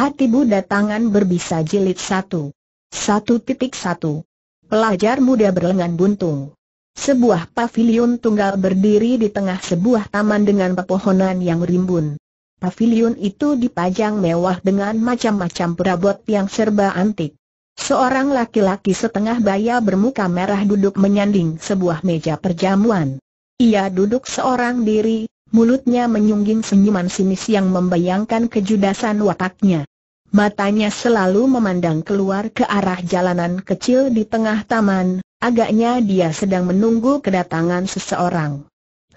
Hati Buddha Tangan Berbisa Jilid satu satu titik satu Pelajar muda berlengan buntung Sebuah pavilion tunggal berdiri di tengah sebuah taman dengan pepohonan yang rimbun Pavilion itu dipajang mewah dengan macam-macam perabot yang serba antik Seorang laki-laki setengah baya bermuka merah duduk menyanding sebuah meja perjamuan Ia duduk seorang diri, mulutnya menyungging senyuman sinis yang membayangkan kejudasan wataknya. Matanya selalu memandang keluar ke arah jalanan kecil di tengah taman, agaknya dia sedang menunggu kedatangan seseorang.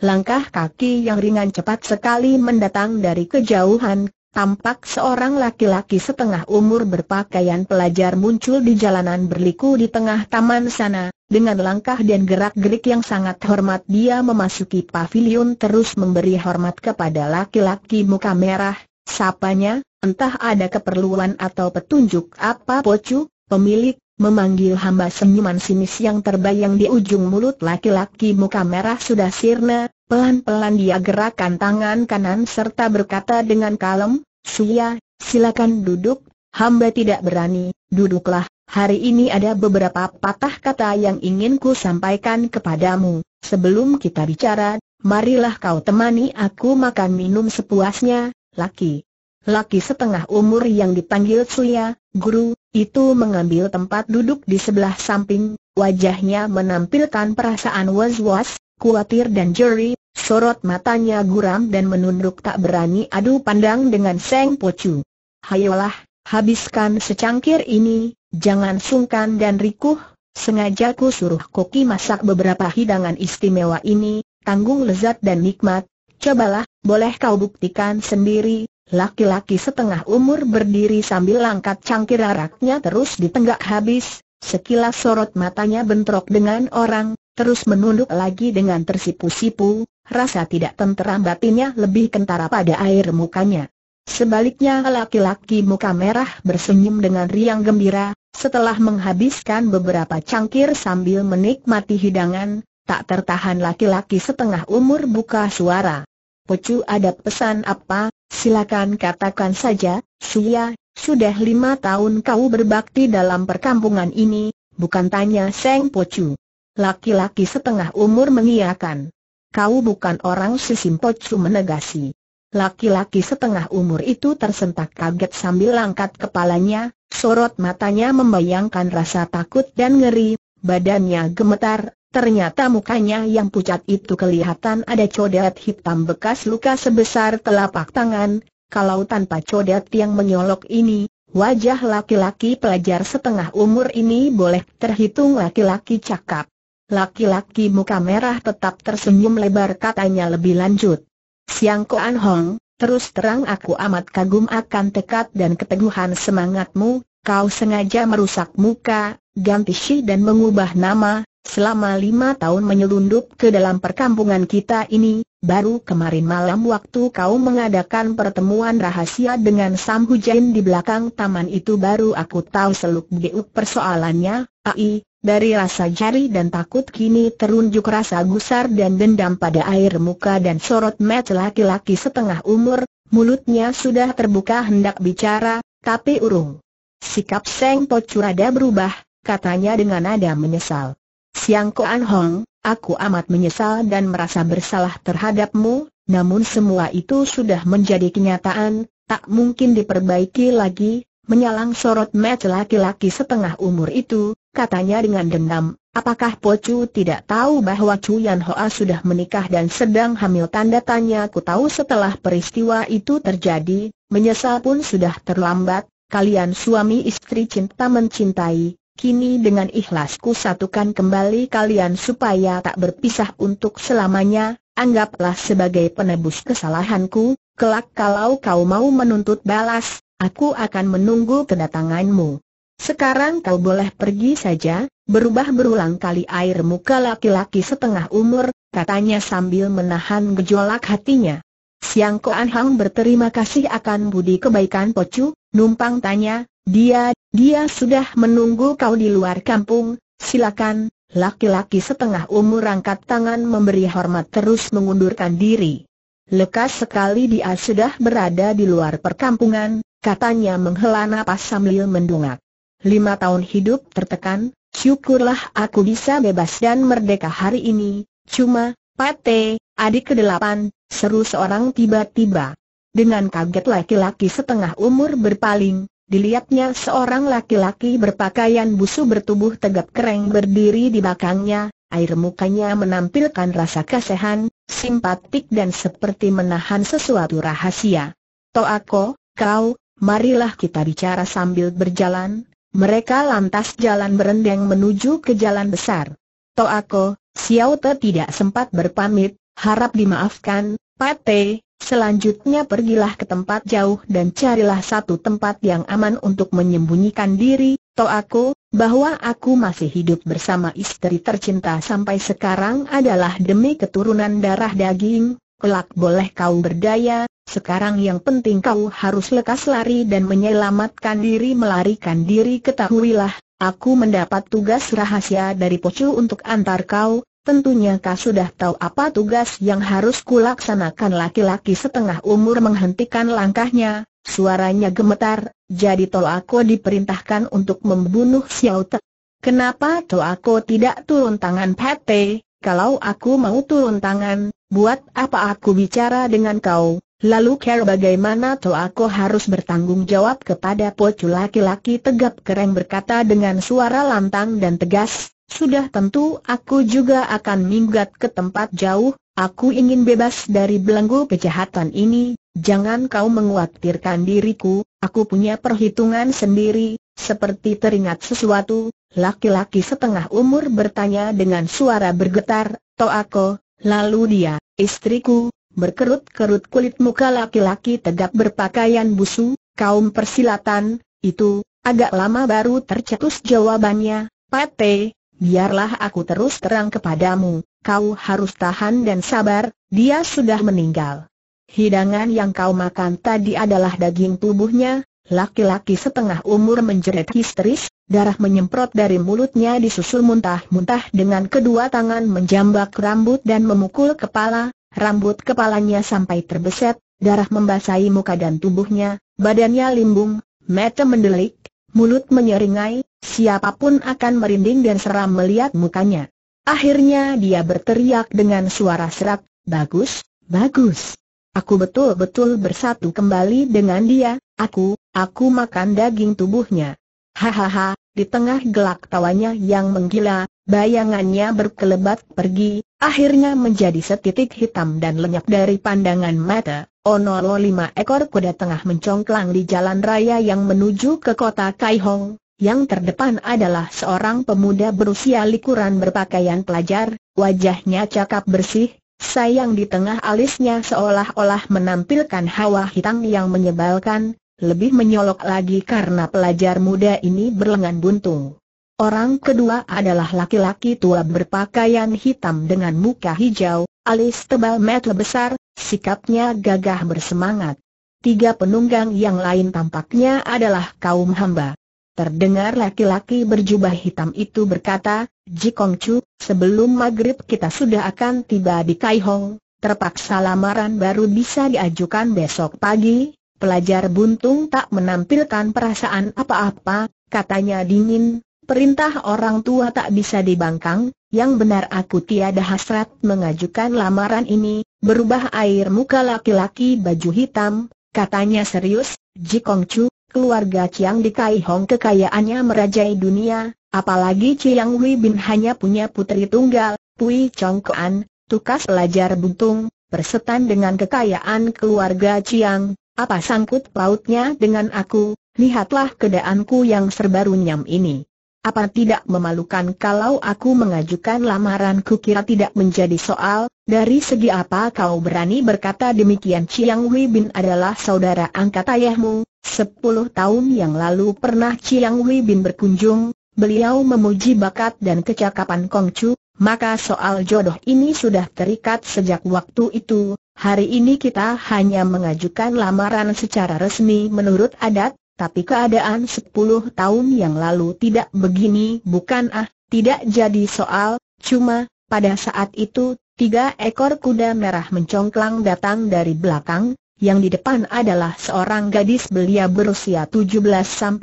Langkah kaki yang ringan cepat sekali mendatang dari kejauhan, tampak seorang laki-laki setengah umur berpakaian pelajar muncul di jalanan berliku di tengah taman sana, dengan langkah dan gerak-gerik yang sangat hormat dia memasuki pavilion terus memberi hormat kepada laki-laki muka merah, sapanya, Entah ada keperluan atau petunjuk apa Pocu, pemilik, memanggil hamba senyuman sinis yang terbayang di ujung mulut laki-laki muka merah sudah sirna, pelan-pelan dia gerakan tangan kanan serta berkata dengan kalem, Suya, silakan duduk, hamba tidak berani, duduklah, hari ini ada beberapa patah kata yang ingin ku sampaikan kepadamu, sebelum kita bicara, marilah kau temani aku makan minum sepuasnya, laki laki setengah umur yang dipanggil Suya, guru, itu mengambil tempat duduk di sebelah samping, wajahnya menampilkan perasaan was-was, khawatir dan jeri, sorot matanya guram dan menunduk tak berani adu pandang dengan Seng Pocu. Hayolah, habiskan secangkir ini, jangan sungkan dan rikuh, sengaja ku suruh koki masak beberapa hidangan istimewa ini, tanggung lezat dan nikmat, cobalah, boleh kau buktikan sendiri, Laki-laki setengah umur berdiri sambil langkat cangkir araknya terus ditenggak habis, sekilas sorot matanya bentrok dengan orang, terus menunduk lagi dengan tersipu-sipu, rasa tidak tenteram batinnya lebih kentara pada air mukanya. Sebaliknya laki-laki muka merah bersenyum dengan riang gembira, setelah menghabiskan beberapa cangkir sambil menikmati hidangan, tak tertahan laki-laki setengah umur buka suara. Pocu ada pesan apa, silakan katakan saja, Sia, sudah lima tahun kau berbakti dalam perkampungan ini, bukan tanya Seng Pocu. Laki-laki setengah umur mengiakan. Kau bukan orang sisim Pocu menegasi. Laki-laki setengah umur itu tersentak kaget sambil angkat kepalanya, sorot matanya membayangkan rasa takut dan ngeri, badannya gemetar, Ternyata mukanya yang pucat itu kelihatan ada codet hitam bekas luka sebesar telapak tangan, kalau tanpa codet yang menyolok ini, wajah laki-laki pelajar setengah umur ini boleh terhitung laki-laki cakap. Laki-laki muka merah tetap tersenyum lebar katanya lebih lanjut. Siang Koan Hong, terus terang aku amat kagum akan tekad dan keteguhan semangatmu, kau sengaja merusak muka, ganti si dan mengubah nama, Selama lima tahun menyelundup ke dalam perkampungan kita ini, baru kemarin malam waktu kau mengadakan pertemuan rahasia dengan Sam Hujain di belakang taman itu baru aku tahu seluk beluk persoalannya, ai, dari rasa jari dan takut kini terunjuk rasa gusar dan dendam pada air muka dan sorot mata laki-laki setengah umur, mulutnya sudah terbuka hendak bicara, tapi urung. Sikap Seng Pocurada berubah, katanya dengan nada menyesal. Siang Koan Hong, aku amat menyesal dan merasa bersalah terhadapmu, namun semua itu sudah menjadi kenyataan, tak mungkin diperbaiki lagi, menyalang sorot mata laki-laki setengah umur itu, katanya dengan dendam, apakah Pocu tidak tahu bahwa Yan Hoa sudah menikah dan sedang hamil tanda tanya ku tahu setelah peristiwa itu terjadi, menyesal pun sudah terlambat, kalian suami istri cinta mencintai, Kini dengan ikhlasku satukan kembali kalian supaya tak berpisah untuk selamanya, anggaplah sebagai penebus kesalahanku, kelak kalau kau mau menuntut balas, aku akan menunggu kedatanganmu. Sekarang kau boleh pergi saja, berubah berulang kali air muka laki-laki setengah umur, katanya sambil menahan gejolak hatinya. Siang Koan Hang berterima kasih akan budi kebaikan Pocu, numpang tanya, dia, dia sudah menunggu kau di luar kampung, silakan, laki-laki setengah umur angkat tangan memberi hormat terus mengundurkan diri. Lekas sekali dia sudah berada di luar perkampungan, katanya menghela napas sambil mendungak. Lima tahun hidup tertekan, syukurlah aku bisa bebas dan merdeka hari ini, cuma, Pate, adik kedelapan, seru seorang tiba-tiba. Dengan kaget laki-laki setengah umur berpaling, dilihatnya seorang laki-laki berpakaian busu bertubuh tegap kereng berdiri di belakangnya, air mukanya menampilkan rasa kasihan, simpatik dan seperti menahan sesuatu rahasia. Toako, kau, marilah kita bicara sambil berjalan. Mereka lantas jalan berendeng menuju ke jalan besar. Toako, Xiao Te tidak sempat berpamit, harap dimaafkan, Pate, Selanjutnya pergilah ke tempat jauh dan carilah satu tempat yang aman untuk menyembunyikan diri, toh aku, bahwa aku masih hidup bersama istri tercinta sampai sekarang adalah demi keturunan darah daging, kelak boleh kau berdaya, sekarang yang penting kau harus lekas lari dan menyelamatkan diri melarikan diri ketahuilah, aku mendapat tugas rahasia dari Pocu untuk antar kau, Tentunya kau sudah tahu apa tugas yang harus kulaksanakan laki-laki setengah umur menghentikan langkahnya, suaranya gemetar, jadi Toako diperintahkan untuk membunuh Xiao Te. Kenapa Toako tidak turun tangan Pate, kalau aku mau turun tangan, buat apa aku bicara dengan kau? Lalu care bagaimana Toako harus bertanggung jawab kepada pocu laki-laki tegap kering berkata dengan suara lantang dan tegas, sudah tentu aku juga akan minggat ke tempat jauh, aku ingin bebas dari belenggu kejahatan ini, jangan kau menguatirkan diriku, aku punya perhitungan sendiri, seperti teringat sesuatu, laki-laki setengah umur bertanya dengan suara bergetar, Toako, lalu dia, istriku, berkerut-kerut kulit muka laki-laki tegak berpakaian busu, kaum persilatan, itu, agak lama baru tercetus jawabannya, Pate, biarlah aku terus terang kepadamu, kau harus tahan dan sabar, dia sudah meninggal. Hidangan yang kau makan tadi adalah daging tubuhnya, laki-laki setengah umur menjerit histeris, darah menyemprot dari mulutnya disusul muntah-muntah dengan kedua tangan menjambak rambut dan memukul kepala, rambut kepalanya sampai terbeset, darah membasahi muka dan tubuhnya, badannya limbung, mata mendelik, mulut menyeringai, siapapun akan merinding dan seram melihat mukanya. Akhirnya dia berteriak dengan suara serak, bagus, bagus. Aku betul-betul bersatu kembali dengan dia, aku, aku makan daging tubuhnya. Hahaha, di tengah gelak tawanya yang menggila, bayangannya berkelebat pergi, akhirnya menjadi setitik hitam dan lenyap dari pandangan mata. Onolo lima ekor kuda tengah mencongklang di jalan raya yang menuju ke kota Kaihong, yang terdepan adalah seorang pemuda berusia likuran berpakaian pelajar, wajahnya cakap bersih, sayang di tengah alisnya seolah-olah menampilkan hawa hitam yang menyebalkan, lebih menyolok lagi karena pelajar muda ini berlengan buntung. Orang kedua adalah laki-laki tua berpakaian hitam dengan muka hijau, alis tebal mata besar, sikapnya gagah bersemangat. Tiga penunggang yang lain tampaknya adalah kaum hamba. Terdengar laki-laki berjubah hitam itu berkata, Jikong Chu, sebelum maghrib kita sudah akan tiba di Kai Hong, terpaksa lamaran baru bisa diajukan besok pagi, pelajar buntung tak menampilkan perasaan apa-apa, katanya dingin, perintah orang tua tak bisa dibangkang, yang benar aku tiada hasrat mengajukan lamaran ini, berubah air muka laki-laki baju hitam, katanya serius, Jikong Chu, keluarga Chiang di Kai Hong kekayaannya merajai dunia, apalagi Chiang Wei Bin hanya punya putri tunggal, Pui Chong Kuan, tukas pelajar buntung, persetan dengan kekayaan keluarga Chiang, apa sangkut pautnya dengan aku, lihatlah keadaanku yang serba runyam ini. Apa tidak memalukan kalau aku mengajukan lamaranku kira tidak menjadi soal, dari segi apa kau berani berkata demikian Chiang Wei Bin adalah saudara angkat ayahmu, Sepuluh tahun yang lalu pernah Chiang Wei Bin berkunjung, beliau memuji bakat dan kecakapan Kong Chu, maka soal jodoh ini sudah terikat sejak waktu itu. Hari ini kita hanya mengajukan lamaran secara resmi menurut adat, tapi keadaan sepuluh tahun yang lalu tidak begini bukan ah, tidak jadi soal, cuma pada saat itu Tiga ekor kuda merah mencongklang datang dari belakang, yang di depan adalah seorang gadis belia berusia 17-18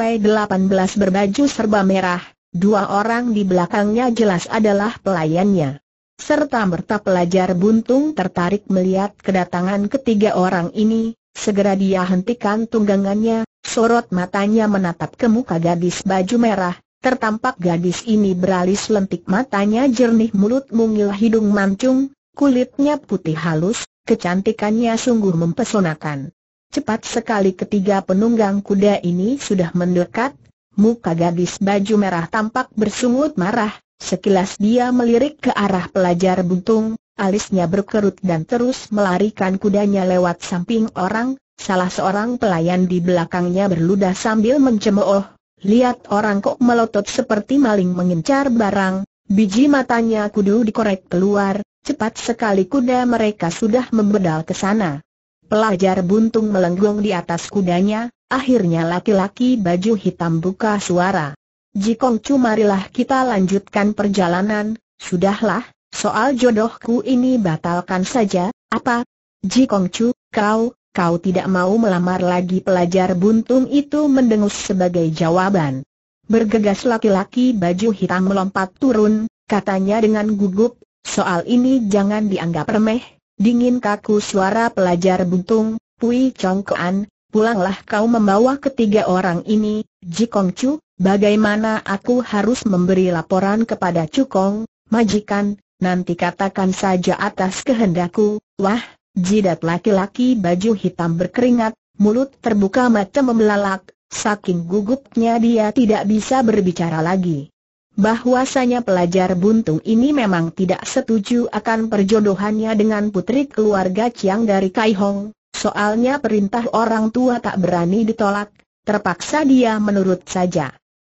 berbaju serba merah, dua orang di belakangnya jelas adalah pelayannya. Serta merta pelajar buntung tertarik melihat kedatangan ketiga orang ini, segera dia hentikan tunggangannya, sorot matanya menatap ke muka gadis baju merah, Tertampak gadis ini beralis lentik matanya jernih mulut mungil hidung mancung, kulitnya putih halus, kecantikannya sungguh mempesonakan. Cepat sekali ketiga penunggang kuda ini sudah mendekat, muka gadis baju merah tampak bersungut marah, sekilas dia melirik ke arah pelajar buntung, alisnya berkerut dan terus melarikan kudanya lewat samping orang, salah seorang pelayan di belakangnya berludah sambil mencemooh, lihat orang kok melotot seperti maling mengincar barang, biji matanya kudu dikorek keluar, Cepat sekali kuda mereka sudah membedal ke sana. Pelajar buntung melenggong di atas kudanya, akhirnya laki-laki baju hitam buka suara. Jikong Chu marilah kita lanjutkan perjalanan, sudahlah, soal jodohku ini batalkan saja, apa? Jikong Chu, kau, kau tidak mau melamar lagi pelajar buntung itu mendengus sebagai jawaban. Bergegas laki-laki baju hitam melompat turun, katanya dengan gugup, Soal ini jangan dianggap remeh, dingin kaku suara pelajar buntung, Pui Chongkoan, pulanglah kau membawa ketiga orang ini, Jikong Chu, bagaimana aku harus memberi laporan kepada Cukong, majikan, nanti katakan saja atas kehendakku, wah, jidat laki-laki baju hitam berkeringat, mulut terbuka mata membelalak, saking gugupnya dia tidak bisa berbicara lagi bahwasanya pelajar buntung ini memang tidak setuju akan perjodohannya dengan putri keluarga Chiang dari Kai Hong, soalnya perintah orang tua tak berani ditolak, terpaksa dia menurut saja.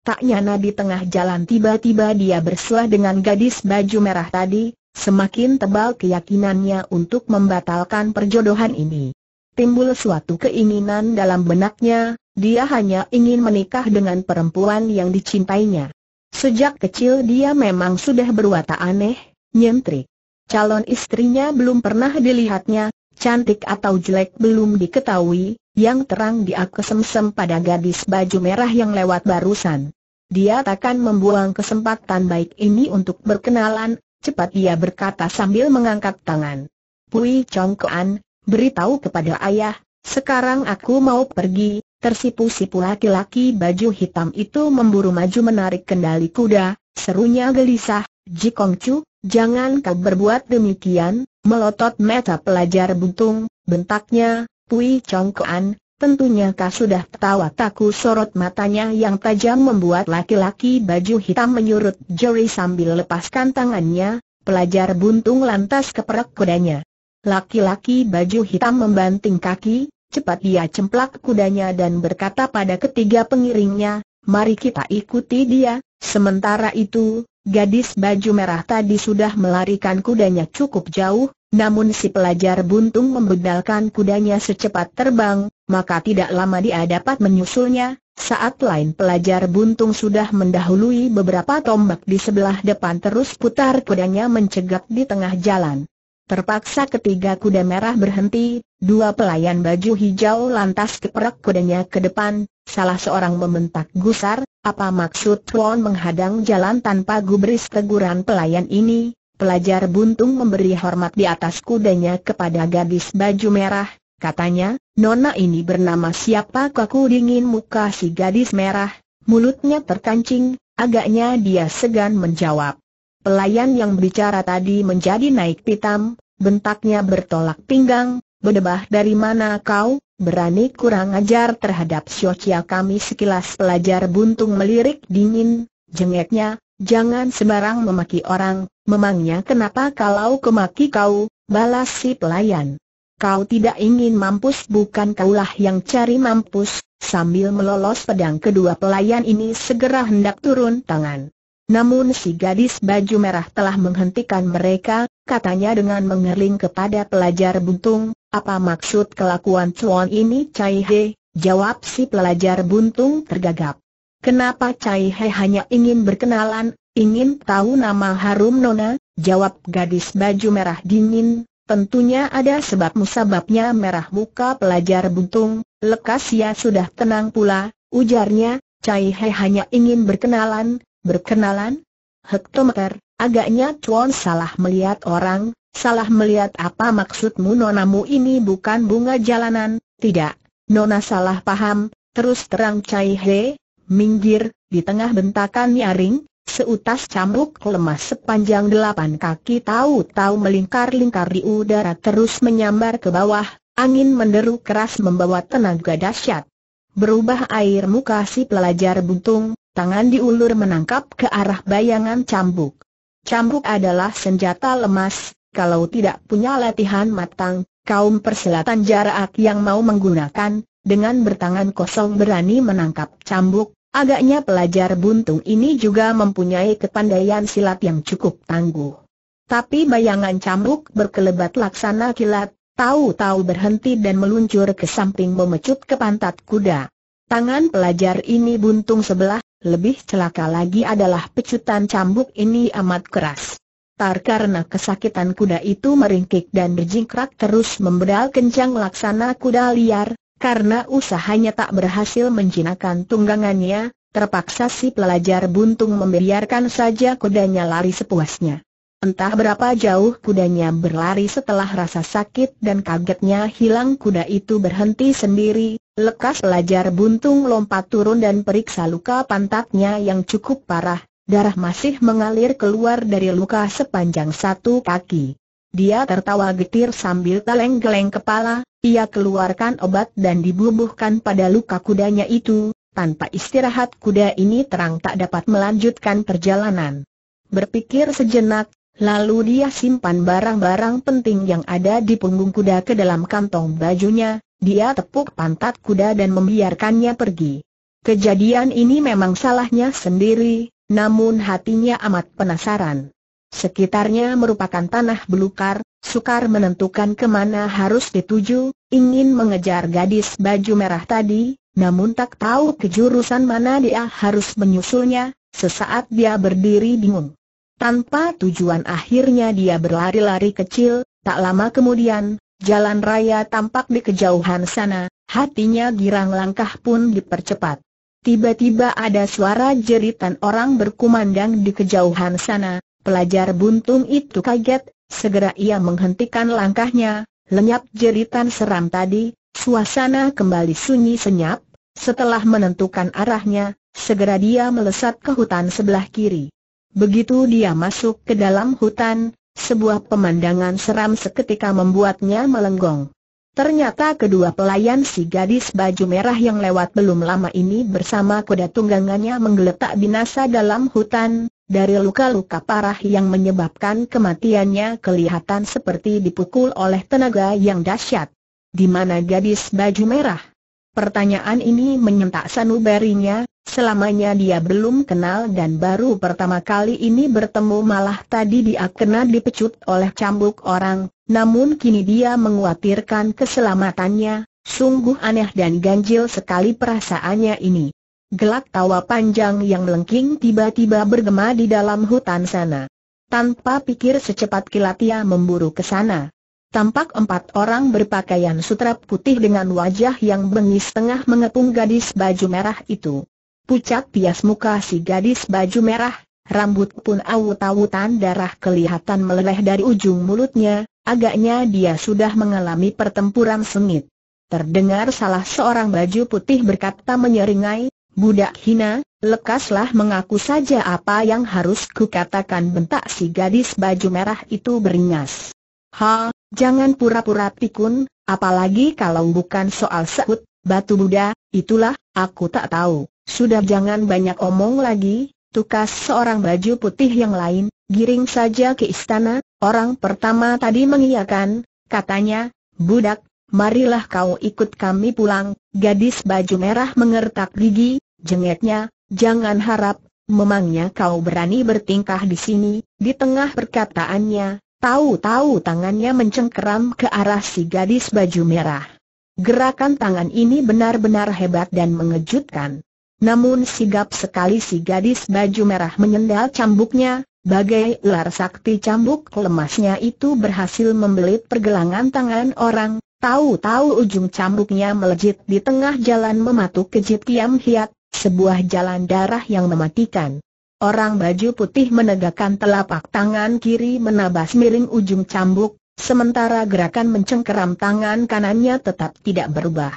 Tak nyana di tengah jalan tiba-tiba dia bersuah dengan gadis baju merah tadi, semakin tebal keyakinannya untuk membatalkan perjodohan ini. Timbul suatu keinginan dalam benaknya, dia hanya ingin menikah dengan perempuan yang dicintainya. Sejak kecil dia memang sudah berwatak aneh, nyentrik. Calon istrinya belum pernah dilihatnya, cantik atau jelek belum diketahui, yang terang dia kesemsem pada gadis baju merah yang lewat barusan. Dia takkan membuang kesempatan baik ini untuk berkenalan, cepat dia berkata sambil mengangkat tangan. Pui Chong Kuan, beritahu kepada ayah, sekarang aku mau pergi, Tersipu-sipu laki-laki baju hitam itu memburu maju menarik kendali kuda, serunya gelisah, Ji Jikong Chu, jangan kau berbuat demikian, melotot mata pelajar buntung, bentaknya, Pui Chong Kuan, tentunya kau sudah tahu taku sorot matanya yang tajam membuat laki-laki baju hitam menyurut Jerry sambil lepaskan tangannya, pelajar buntung lantas keperak kudanya. Laki-laki baju hitam membanting kaki, cepat dia cemplak kudanya dan berkata pada ketiga pengiringnya, mari kita ikuti dia. Sementara itu, gadis baju merah tadi sudah melarikan kudanya cukup jauh, namun si pelajar buntung membedalkan kudanya secepat terbang, maka tidak lama dia dapat menyusulnya. Saat lain pelajar buntung sudah mendahului beberapa tombak di sebelah depan terus putar kudanya mencegat di tengah jalan. Terpaksa ketiga kuda merah berhenti, dua pelayan baju hijau lantas keperak kudanya ke depan, salah seorang membentak gusar, apa maksud Tuan menghadang jalan tanpa gubris teguran pelayan ini? Pelajar buntung memberi hormat di atas kudanya kepada gadis baju merah, katanya, Nona ini bernama siapa kaku dingin muka si gadis merah, mulutnya terkancing, agaknya dia segan menjawab. Pelayan yang berbicara tadi menjadi naik pitam, bentaknya bertolak pinggang, berdebah dari mana kau, berani kurang ajar terhadap Siocia kami sekilas pelajar buntung melirik dingin, jengeknya, jangan sembarang memaki orang, memangnya kenapa kalau kemaki kau, balas si pelayan. Kau tidak ingin mampus bukan kaulah yang cari mampus, sambil melolos pedang kedua pelayan ini segera hendak turun tangan. Namun si gadis baju merah telah menghentikan mereka, katanya dengan mengering kepada pelajar buntung, apa maksud kelakuan Chuan ini Cai He? Jawab si pelajar buntung tergagap. Kenapa Cai He hanya ingin berkenalan, ingin tahu nama harum nona? Jawab gadis baju merah dingin, tentunya ada sebab musababnya merah muka pelajar buntung, lekas ya sudah tenang pula, ujarnya, Cai He hanya ingin berkenalan, Berkenalan? Hektometer, agaknya Chuan salah melihat orang, salah melihat apa maksudmu nonamu ini bukan bunga jalanan, tidak, nona salah paham, terus terang Cai He, minggir, di tengah bentakan nyaring, seutas cambuk lemas sepanjang delapan kaki tahu-tahu melingkar-lingkar di udara terus menyambar ke bawah, angin menderu keras membawa tenaga dahsyat. Berubah air muka si pelajar buntung, Tangan diulur menangkap ke arah bayangan cambuk. Cambuk adalah senjata lemas, kalau tidak punya latihan matang, kaum perselatan jarak yang mau menggunakan, dengan bertangan kosong berani menangkap cambuk, Agaknya pelajar buntung ini juga mempunyai kepandaian silat yang cukup tangguh. Tapi bayangan cambuk berkelebat laksana kilat, tahu-tahu berhenti dan meluncur ke samping memecut ke pantat kuda. Tangan pelajar ini buntung sebelah lebih celaka lagi adalah pecutan cambuk ini amat keras. Tar karena kesakitan kuda itu meringkik dan berjingkrak terus membedal kencang laksana kuda liar, karena usahanya tak berhasil menjinakkan tunggangannya, terpaksa si pelajar buntung membiarkan saja kudanya lari sepuasnya. Entah berapa jauh kudanya berlari setelah rasa sakit dan kagetnya hilang kuda itu berhenti sendiri, lekas pelajar buntung lompat turun dan periksa luka pantatnya yang cukup parah, darah masih mengalir keluar dari luka sepanjang satu kaki. Dia tertawa getir sambil geleng-geleng kepala, ia keluarkan obat dan dibubuhkan pada luka kudanya itu, tanpa istirahat kuda ini terang tak dapat melanjutkan perjalanan. Berpikir sejenak, Lalu dia simpan barang-barang penting yang ada di punggung kuda ke dalam kantong bajunya, dia tepuk pantat kuda dan membiarkannya pergi. Kejadian ini memang salahnya sendiri, namun hatinya amat penasaran. Sekitarnya merupakan tanah belukar, sukar menentukan kemana harus dituju, ingin mengejar gadis baju merah tadi, namun tak tahu kejurusan mana dia harus menyusulnya, sesaat dia berdiri bingung. Tanpa tujuan akhirnya dia berlari-lari kecil, tak lama kemudian, jalan raya tampak di kejauhan sana, hatinya girang langkah pun dipercepat. Tiba-tiba ada suara jeritan orang berkumandang di kejauhan sana, pelajar buntung itu kaget, segera ia menghentikan langkahnya, lenyap jeritan seram tadi, suasana kembali sunyi senyap, setelah menentukan arahnya, segera dia melesat ke hutan sebelah kiri. Begitu dia masuk ke dalam hutan, sebuah pemandangan seram seketika membuatnya melenggong. Ternyata kedua pelayan si gadis baju merah yang lewat belum lama ini bersama kuda tunggangannya menggeletak binasa dalam hutan, dari luka-luka parah yang menyebabkan kematiannya kelihatan seperti dipukul oleh tenaga yang dahsyat. Di mana gadis baju merah? Pertanyaan ini menyentak sanubarinya, Selamanya dia belum kenal dan baru pertama kali ini bertemu malah tadi dia kena dipecut oleh cambuk orang, namun kini dia menguatirkan keselamatannya, sungguh aneh dan ganjil sekali perasaannya ini. Gelak tawa panjang yang melengking tiba-tiba bergema di dalam hutan sana. Tanpa pikir secepat kilat ia memburu ke sana. Tampak empat orang berpakaian sutra putih dengan wajah yang bengis tengah mengepung gadis baju merah itu. Pucat pias muka si gadis baju merah, rambut pun awut-awutan darah kelihatan meleleh dari ujung mulutnya, agaknya dia sudah mengalami pertempuran sengit. Terdengar salah seorang baju putih berkata menyeringai, Budak hina, lekaslah mengaku saja apa yang harus kukatakan bentak si gadis baju merah itu beringas. Ha, jangan pura-pura pikun, apalagi kalau bukan soal seut, batu Buddha, itulah, aku tak tahu. Sudah jangan banyak omong lagi, tukas seorang baju putih yang lain, giring saja ke istana, orang pertama tadi mengiyakan, katanya, budak, marilah kau ikut kami pulang, gadis baju merah mengertak gigi, Jengetnya. jangan harap, memangnya kau berani bertingkah di sini, di tengah perkataannya, tahu-tahu tangannya mencengkeram ke arah si gadis baju merah. Gerakan tangan ini benar-benar hebat dan mengejutkan. Namun sigap sekali si gadis baju merah menyendal cambuknya, bagai ular sakti cambuk lemasnya itu berhasil membelit pergelangan tangan orang, tahu-tahu ujung cambuknya melejit di tengah jalan mematuk kejit kiam hiat, sebuah jalan darah yang mematikan. Orang baju putih menegakkan telapak tangan kiri menabas miring ujung cambuk, sementara gerakan mencengkeram tangan kanannya tetap tidak berubah.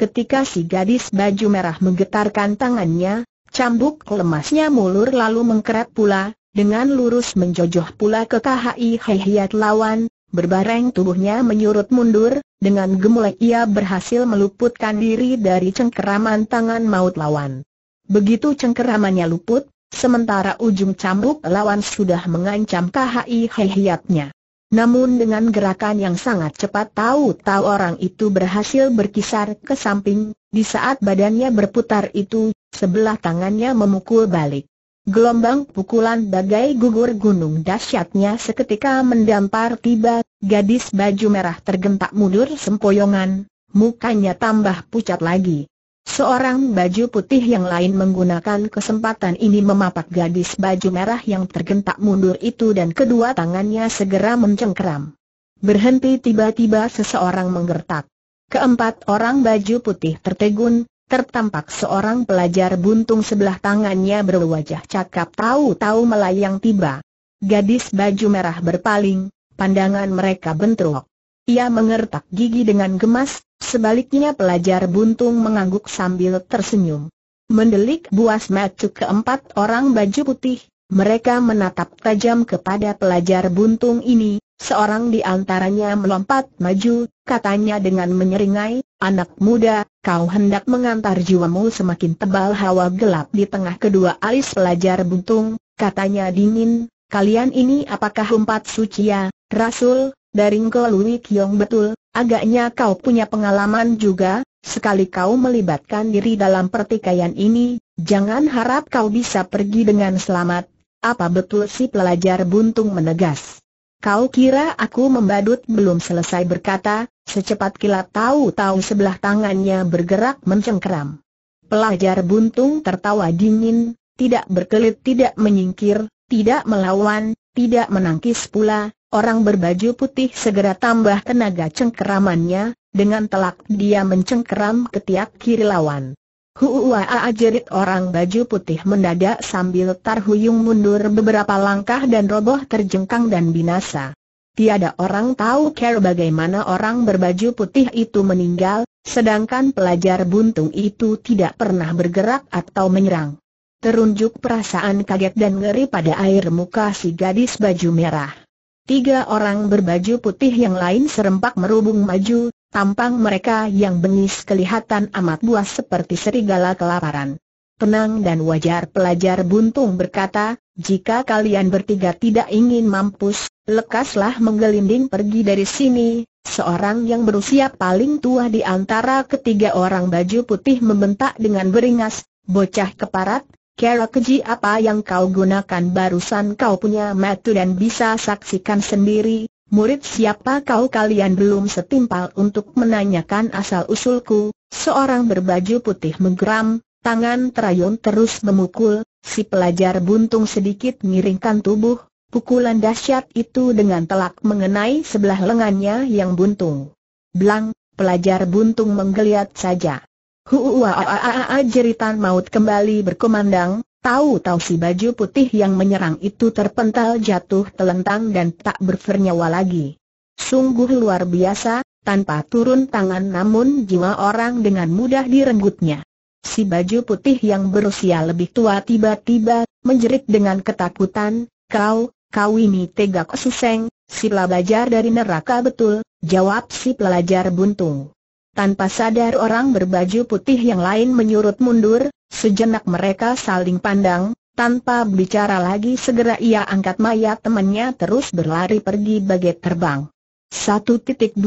Ketika si gadis baju merah menggetarkan tangannya, cambuk lemasnya mulur lalu mengkeret pula, dengan lurus menjojoh pula ke KHI Hehiat lawan, berbareng tubuhnya menyurut mundur, dengan gemulai ia berhasil meluputkan diri dari cengkeraman tangan maut lawan. Begitu cengkeramannya luput, sementara ujung cambuk lawan sudah mengancam KHI Hehiatnya. Namun dengan gerakan yang sangat cepat tahu-tahu orang itu berhasil berkisar ke samping, di saat badannya berputar itu, sebelah tangannya memukul balik. Gelombang pukulan bagai gugur gunung dahsyatnya seketika mendampar tiba, gadis baju merah tergentak mundur sempoyongan, mukanya tambah pucat lagi. Seorang baju putih yang lain menggunakan kesempatan ini memapak gadis baju merah yang tergentak mundur itu dan kedua tangannya segera mencengkeram. Berhenti tiba-tiba seseorang menggertak. Keempat orang baju putih tertegun, tertampak seorang pelajar buntung sebelah tangannya berwajah cakap tahu-tahu melayang tiba. Gadis baju merah berpaling, pandangan mereka bentrok. Ia mengertak gigi dengan gemas, Sebaliknya pelajar buntung mengangguk sambil tersenyum. Mendelik buas macu keempat orang baju putih, mereka menatap tajam kepada pelajar buntung ini, seorang di antaranya melompat maju, katanya dengan menyeringai, anak muda, kau hendak mengantar jiwamu semakin tebal hawa gelap di tengah kedua alis pelajar buntung, katanya dingin, kalian ini apakah empat suci ya, Rasul, dari Ngkolui Kiong betul, Agaknya kau punya pengalaman juga, sekali kau melibatkan diri dalam pertikaian ini, jangan harap kau bisa pergi dengan selamat. Apa betul si pelajar buntung menegas? Kau kira aku membadut belum selesai berkata, secepat kilat tahu-tahu sebelah tangannya bergerak mencengkeram. Pelajar buntung tertawa dingin, tidak berkelit tidak menyingkir, tidak melawan, tidak menangkis pula, Orang berbaju putih segera tambah tenaga cengkeramannya, dengan telak dia mencengkeram ketiak kiri lawan. Huuaa jerit orang baju putih mendadak sambil tarhuyung mundur beberapa langkah dan roboh terjengkang dan binasa. Tiada orang tahu care bagaimana orang berbaju putih itu meninggal, sedangkan pelajar buntung itu tidak pernah bergerak atau menyerang. Terunjuk perasaan kaget dan ngeri pada air muka si gadis baju merah. Tiga orang berbaju putih yang lain serempak merubung maju, tampang mereka yang bengis kelihatan amat buas seperti serigala kelaparan. Penang dan wajar pelajar buntung berkata, jika kalian bertiga tidak ingin mampus, lekaslah menggelinding pergi dari sini. Seorang yang berusia paling tua di antara ketiga orang baju putih membentak dengan beringas, bocah keparat, Kera keji apa yang kau gunakan barusan kau punya metu dan bisa saksikan sendiri, murid siapa kau kalian belum setimpal untuk menanyakan asal-usulku, seorang berbaju putih menggeram, tangan terayun terus memukul, si pelajar buntung sedikit miringkan tubuh, pukulan dahsyat itu dengan telak mengenai sebelah lengannya yang buntung. Blang, pelajar buntung menggeliat saja. Huuaaaa jeritan maut kembali berkumandang, tahu-tahu si baju putih yang menyerang itu terpental jatuh telentang dan tak bernyawa lagi. Sungguh luar biasa, tanpa turun tangan namun jiwa orang dengan mudah direnggutnya. Si baju putih yang berusia lebih tua tiba-tiba menjerit dengan ketakutan, kau, kau ini tegak suseng, si pelajar dari neraka betul, jawab si pelajar buntung. Tanpa sadar orang berbaju putih yang lain menyurut mundur, sejenak mereka saling pandang, tanpa bicara lagi segera ia angkat mayat temannya terus berlari pergi bagai terbang. 1.2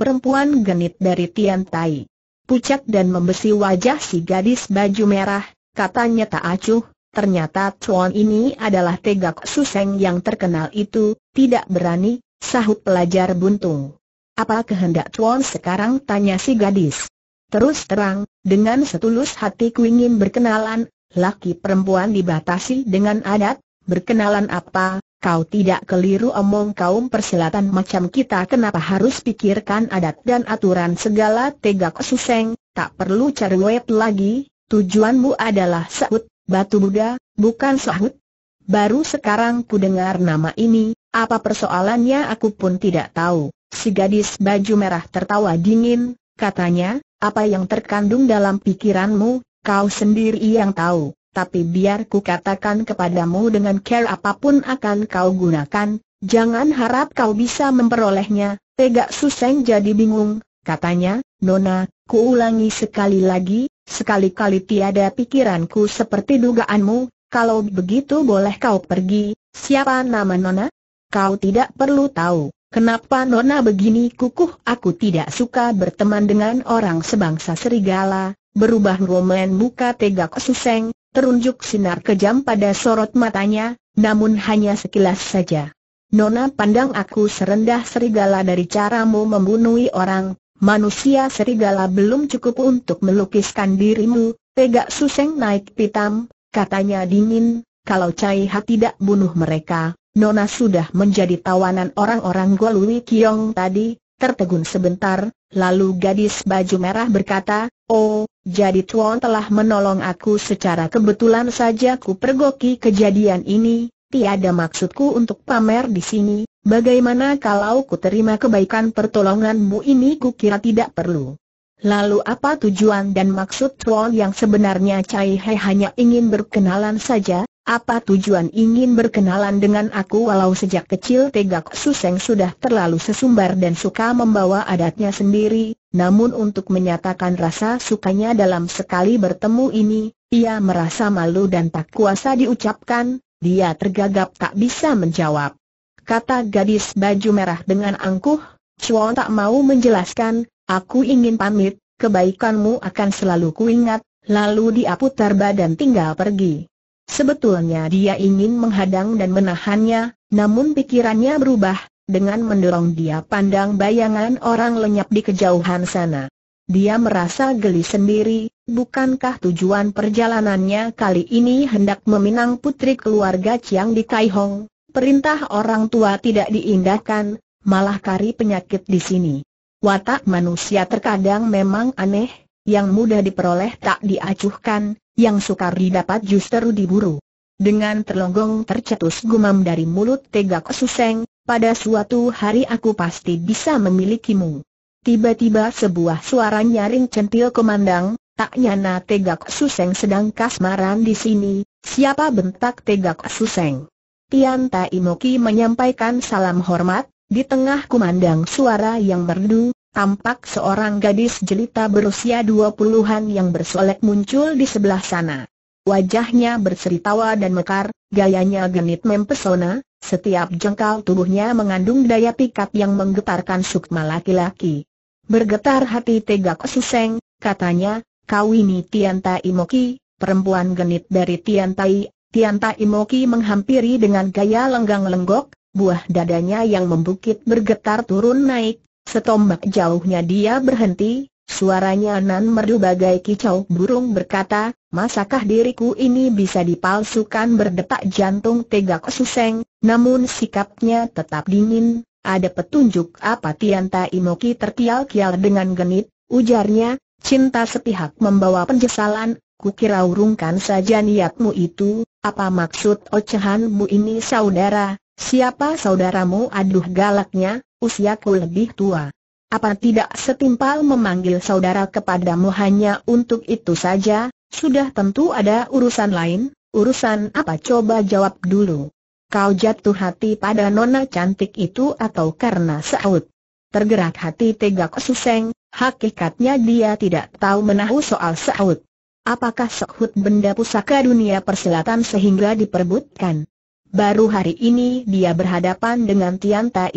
Perempuan genit dari Tian Tai Pucat dan membesi wajah si gadis baju merah, katanya tak acuh, ternyata Chuan ini adalah tegak suseng yang terkenal itu, tidak berani, sahut pelajar buntung. Apa kehendak Tuan sekarang tanya si gadis. Terus terang, dengan setulus hati ku ingin berkenalan, laki perempuan dibatasi dengan adat, berkenalan apa, kau tidak keliru omong kaum persilatan macam kita kenapa harus pikirkan adat dan aturan segala tegak suseng, tak perlu cari web lagi, tujuanmu adalah sahut, batu muda, bukan sahut. Baru sekarang ku dengar nama ini, apa persoalannya aku pun tidak tahu. Si gadis baju merah tertawa dingin, katanya, apa yang terkandung dalam pikiranmu, kau sendiri yang tahu. Tapi biar ku katakan kepadamu dengan care apapun akan kau gunakan, jangan harap kau bisa memperolehnya. Tegak Suseng jadi bingung, katanya, Nona, ku ulangi sekali lagi, sekali-kali tiada pikiranku seperti dugaanmu, kalau begitu boleh kau pergi, siapa nama Nona? Kau tidak perlu tahu. Kenapa Nona begini kukuh aku tidak suka berteman dengan orang sebangsa serigala, berubah romen muka tegak suseng, terunjuk sinar kejam pada sorot matanya, namun hanya sekilas saja. Nona pandang aku serendah serigala dari caramu membunuhi orang, manusia serigala belum cukup untuk melukiskan dirimu, tegak suseng naik pitam, katanya dingin, kalau Cai Ha tidak bunuh mereka, Nona sudah menjadi tawanan orang-orang Golui Kiong tadi, tertegun sebentar, lalu gadis baju merah berkata, Oh, jadi Tuan telah menolong aku secara kebetulan saja ku pergoki kejadian ini, tiada maksudku untuk pamer di sini, bagaimana kalau ku terima kebaikan pertolonganmu ini ku kira tidak perlu. Lalu apa tujuan dan maksud Tuan yang sebenarnya Cai He hanya ingin berkenalan saja, apa tujuan ingin berkenalan dengan aku walau sejak kecil Tegak Suseng sudah terlalu sesumbar dan suka membawa adatnya sendiri, namun untuk menyatakan rasa sukanya dalam sekali bertemu ini, ia merasa malu dan tak kuasa diucapkan, dia tergagap tak bisa menjawab. Kata gadis baju merah dengan angkuh, Chuan tak mau menjelaskan, aku ingin pamit, kebaikanmu akan selalu kuingat, lalu dia putar badan tinggal pergi. Sebetulnya dia ingin menghadang dan menahannya, namun pikirannya berubah, dengan mendorong dia pandang bayangan orang lenyap di kejauhan sana. Dia merasa geli sendiri, bukankah tujuan perjalanannya kali ini hendak meminang putri keluarga Chiang di Kai Hong? Perintah orang tua tidak diindahkan, malah kari penyakit di sini. Watak manusia terkadang memang aneh, yang mudah diperoleh tak diacuhkan, yang sukar didapat justru diburu. Dengan terlonggong tercetus gumam dari mulut tegak suseng, pada suatu hari aku pasti bisa memilikimu. Tiba-tiba sebuah suara nyaring centil kemandang, tak nyana tegak suseng sedang kasmaran di sini, siapa bentak tegak suseng? Tian Tai Moki menyampaikan salam hormat, di tengah kumandang suara yang merdu, tampak seorang gadis jelita berusia dua puluhan yang bersolek muncul di sebelah sana. Wajahnya berseri tawa dan mekar, gayanya genit mempesona, setiap jengkal tubuhnya mengandung daya pikat yang menggetarkan sukma laki-laki. Bergetar hati tegak suseng, katanya, kau ini Tianta Imoki, perempuan genit dari Tiantai. Tianta Imoki menghampiri dengan gaya lenggang-lenggok, buah dadanya yang membukit bergetar turun naik, Setombak jauhnya dia berhenti, suaranya nan merdu bagai kicau burung berkata, Masakah diriku ini bisa dipalsukan berdetak jantung tegak suseng, namun sikapnya tetap dingin, ada petunjuk apa Tianta Imoki terkial-kial dengan genit, ujarnya, cinta sepihak membawa penyesalan, kukira urungkan saja niatmu itu, apa maksud ocehanmu ini saudara, siapa saudaramu aduh galaknya, usiaku lebih tua. Apa tidak setimpal memanggil saudara kepadamu hanya untuk itu saja, sudah tentu ada urusan lain, urusan apa coba jawab dulu. Kau jatuh hati pada nona cantik itu atau karena saud? Tergerak hati tegak suseng, hakikatnya dia tidak tahu menahu soal saud. Apakah saud benda pusaka dunia persilatan sehingga diperbutkan? Baru hari ini dia berhadapan dengan Tian Tai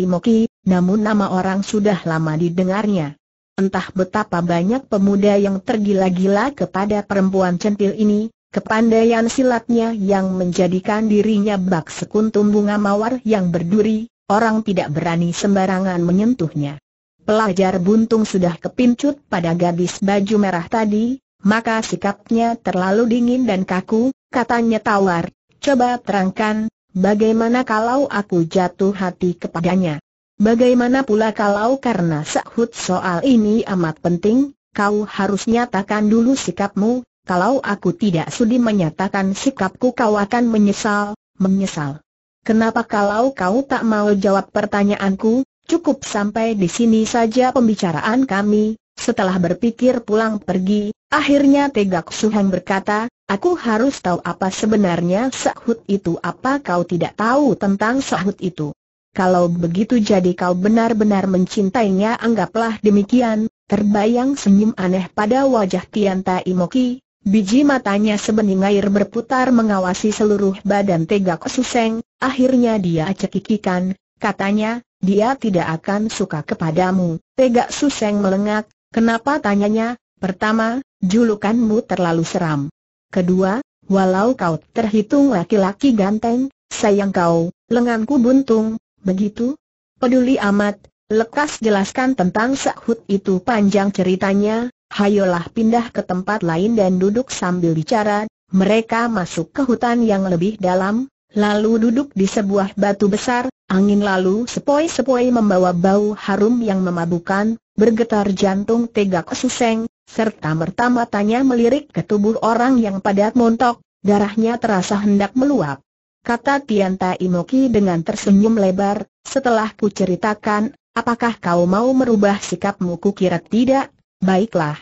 namun nama orang sudah lama didengarnya. Entah betapa banyak pemuda yang tergila-gila kepada perempuan centil ini, kepandaian silatnya yang menjadikan dirinya bak sekuntum bunga mawar yang berduri, orang tidak berani sembarangan menyentuhnya. Pelajar buntung sudah kepincut pada gadis baju merah tadi, maka sikapnya terlalu dingin dan kaku, katanya tawar, coba terangkan, bagaimana kalau aku jatuh hati kepadanya. Bagaimana pula kalau karena sahut soal ini amat penting, kau harus nyatakan dulu sikapmu, kalau aku tidak sudi menyatakan sikapku kau akan menyesal, menyesal. Kenapa kalau kau tak mau jawab pertanyaanku, cukup sampai di sini saja pembicaraan kami, setelah berpikir pulang pergi, akhirnya Tegak Suhang berkata, aku harus tahu apa sebenarnya sahut itu apa kau tidak tahu tentang sahut itu. Kalau begitu jadi kau benar-benar mencintainya anggaplah demikian, terbayang senyum aneh pada wajah Tianta Imoki, biji matanya sebening air berputar mengawasi seluruh badan tegak suseng, akhirnya dia cekikikan, katanya, dia tidak akan suka kepadamu, tegak suseng melengak, kenapa tanyanya, pertama, julukanmu terlalu seram. Kedua, walau kau terhitung laki-laki ganteng, sayang kau, lenganku buntung, begitu? Peduli amat, lekas jelaskan tentang sahut itu panjang ceritanya, hayolah pindah ke tempat lain dan duduk sambil bicara, mereka masuk ke hutan yang lebih dalam, lalu duduk di sebuah batu besar, angin lalu sepoi-sepoi membawa bau harum yang memabukan, bergetar jantung tegak suseng, serta merta matanya melirik ke tubuh orang yang padat montok, darahnya terasa hendak meluap kata Tian Tai Moki dengan tersenyum lebar, setelah ku ceritakan, apakah kau mau merubah sikapmu kira tidak? Baiklah.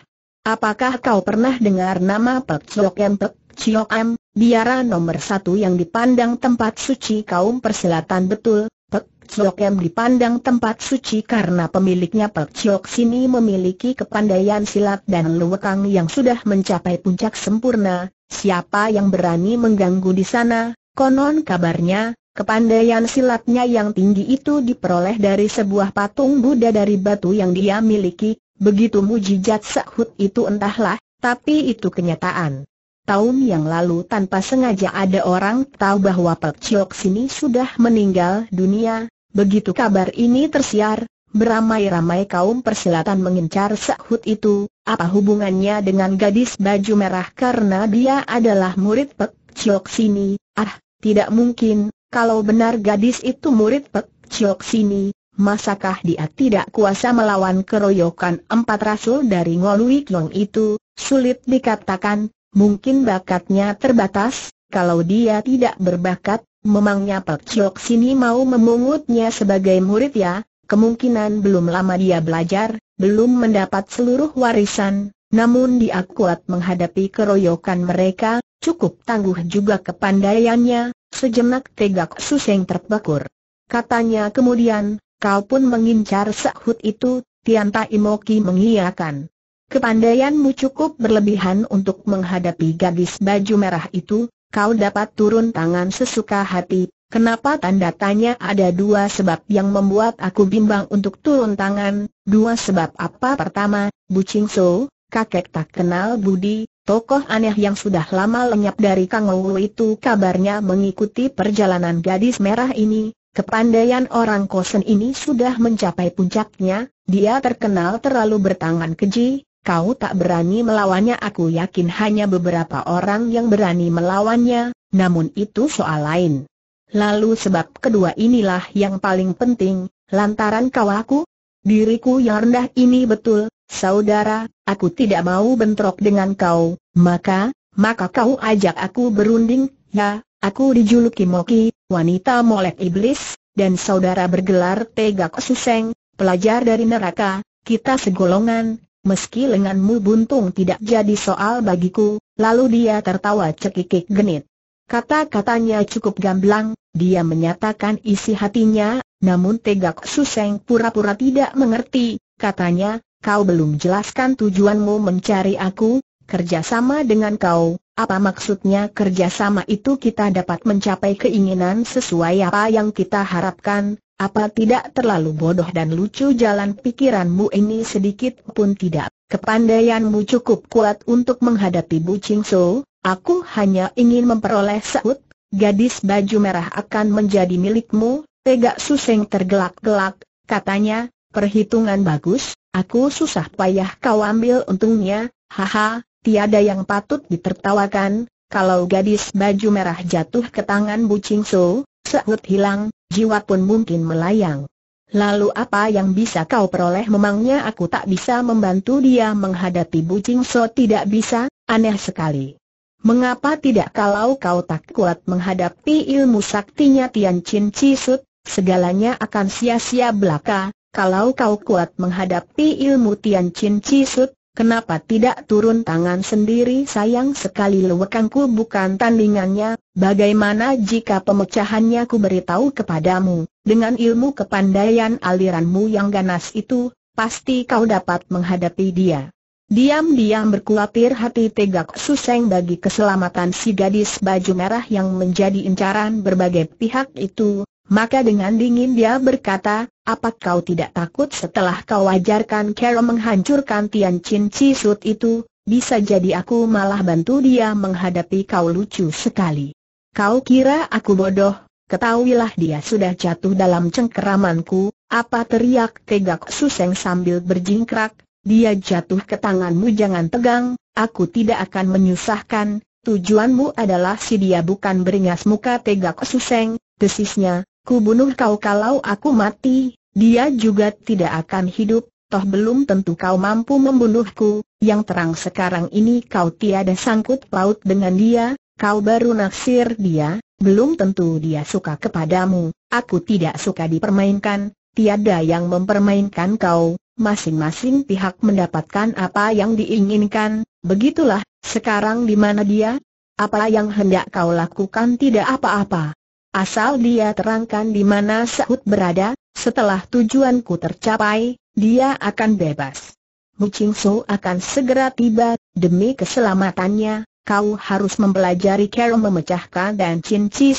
Apakah kau pernah dengar nama Pek Chok Em Pek Chok Em, biara nomor satu yang dipandang tempat suci kaum persilatan betul? Pek Chok Em dipandang tempat suci karena pemiliknya Pek Chok Sini memiliki kepandaian silat dan lewekang yang sudah mencapai puncak sempurna, Siapa yang berani mengganggu di sana, Konon kabarnya, kepandaian silatnya yang tinggi itu diperoleh dari sebuah patung Buddha dari batu yang dia miliki, begitu mujizat sahut itu entahlah, tapi itu kenyataan. Tahun yang lalu tanpa sengaja ada orang tahu bahwa Pek Chiok sini sudah meninggal dunia, begitu kabar ini tersiar, beramai-ramai kaum persilatan mengincar sahut itu, apa hubungannya dengan gadis baju merah karena dia adalah murid Pek Chiok Sini, ah, tidak mungkin, kalau benar gadis itu murid Pek Chiok Sini, Masakah dia tidak kuasa melawan keroyokan empat rasul dari Ngolui Kiong itu? Sulit dikatakan, mungkin bakatnya terbatas, kalau dia tidak berbakat, memangnya Pek Chiok sini mau memungutnya sebagai murid ya? Kemungkinan belum lama dia belajar, belum mendapat seluruh warisan, namun dia kuat menghadapi keroyokan mereka, Cukup tangguh juga kepandaiannya, sejenak tegak suseng terbakur. Katanya kemudian, kau pun mengincar sahut itu, Tian Tai ki mengiyakan. Kepandaianmu cukup berlebihan untuk menghadapi gadis baju merah itu, kau dapat turun tangan sesuka hati, Kenapa tanda tanya ada dua sebab yang membuat aku bimbang untuk turun tangan, dua sebab apa pertama, Bu Ching So, kakek tak kenal budi, Tokoh aneh yang sudah lama lenyap dari Kang Wu itu kabarnya mengikuti perjalanan gadis merah ini, kepandaian orang kosen ini sudah mencapai puncaknya, dia terkenal terlalu bertangan keji, kau tak berani melawannya aku yakin hanya beberapa orang yang berani melawannya, namun itu soal lain. Lalu sebab kedua inilah yang paling penting, lantaran kau aku, diriku yang rendah ini betul, Saudara, aku tidak mau bentrok dengan kau, maka, maka kau ajak aku berunding, ya, aku dijuluki Moki, wanita molek iblis, dan saudara bergelar Tegak Suseng, pelajar dari neraka, kita segolongan, meski lenganmu buntung tidak jadi soal bagiku, lalu dia tertawa cekikik genit. Kata-katanya cukup gamblang, dia menyatakan isi hatinya, namun Tegak Suseng pura-pura tidak mengerti, katanya, kau belum jelaskan tujuanmu mencari aku, kerjasama dengan kau, apa maksudnya kerjasama itu kita dapat mencapai keinginan sesuai apa yang kita harapkan, apa tidak terlalu bodoh dan lucu jalan pikiranmu ini sedikit pun tidak. Kepandaianmu cukup kuat untuk menghadapi Bu Ching So, aku hanya ingin memperoleh sahut, gadis baju merah akan menjadi milikmu, Tegak Suseng tergelak-gelak, katanya, perhitungan bagus, Aku susah payah kau ambil untungnya, haha, tiada yang patut ditertawakan, kalau gadis baju merah jatuh ke tangan Bu Ching So, sehut hilang, jiwa pun mungkin melayang. Lalu apa yang bisa kau peroleh memangnya aku tak bisa membantu dia menghadapi Bu Ching So tidak bisa, aneh sekali. Mengapa tidak kalau kau tak kuat menghadapi ilmu saktinya Tian Chin Chisut, segalanya akan sia-sia belaka, kalau kau kuat menghadapi ilmu Tian Chin Chi Sut, kenapa tidak turun tangan sendiri sayang sekali lewekanku bukan tandingannya, bagaimana jika pemecahannya ku beritahu kepadamu, dengan ilmu kepandaian aliranmu yang ganas itu, pasti kau dapat menghadapi dia. Diam-diam berkuatir hati tegak suseng bagi keselamatan si gadis baju merah yang menjadi incaran berbagai pihak itu, maka dengan dingin dia berkata, apa kau tidak takut setelah kau ajarkan Carol menghancurkan Tian Chin Chi Sud itu, bisa jadi aku malah bantu dia menghadapi kau lucu sekali. Kau kira aku bodoh, ketahuilah dia sudah jatuh dalam cengkeramanku, apa teriak tegak suseng sambil berjingkrak, dia jatuh ke tanganmu jangan tegang, aku tidak akan menyusahkan, tujuanmu adalah si dia bukan beringas muka tegak suseng, desisnya, Ku bunuh kau kalau aku mati, dia juga tidak akan hidup, toh belum tentu kau mampu membunuhku, yang terang sekarang ini kau tiada sangkut paut dengan dia, kau baru naksir dia, belum tentu dia suka kepadamu, aku tidak suka dipermainkan, tiada yang mempermainkan kau, masing-masing pihak mendapatkan apa yang diinginkan, begitulah, sekarang di mana dia? Apa yang hendak kau lakukan tidak apa-apa. Asal dia terangkan di mana Saud berada, setelah tujuanku tercapai, dia akan bebas. Mucing So akan segera tiba, demi keselamatannya, kau harus mempelajari cara memecahkan dan cinci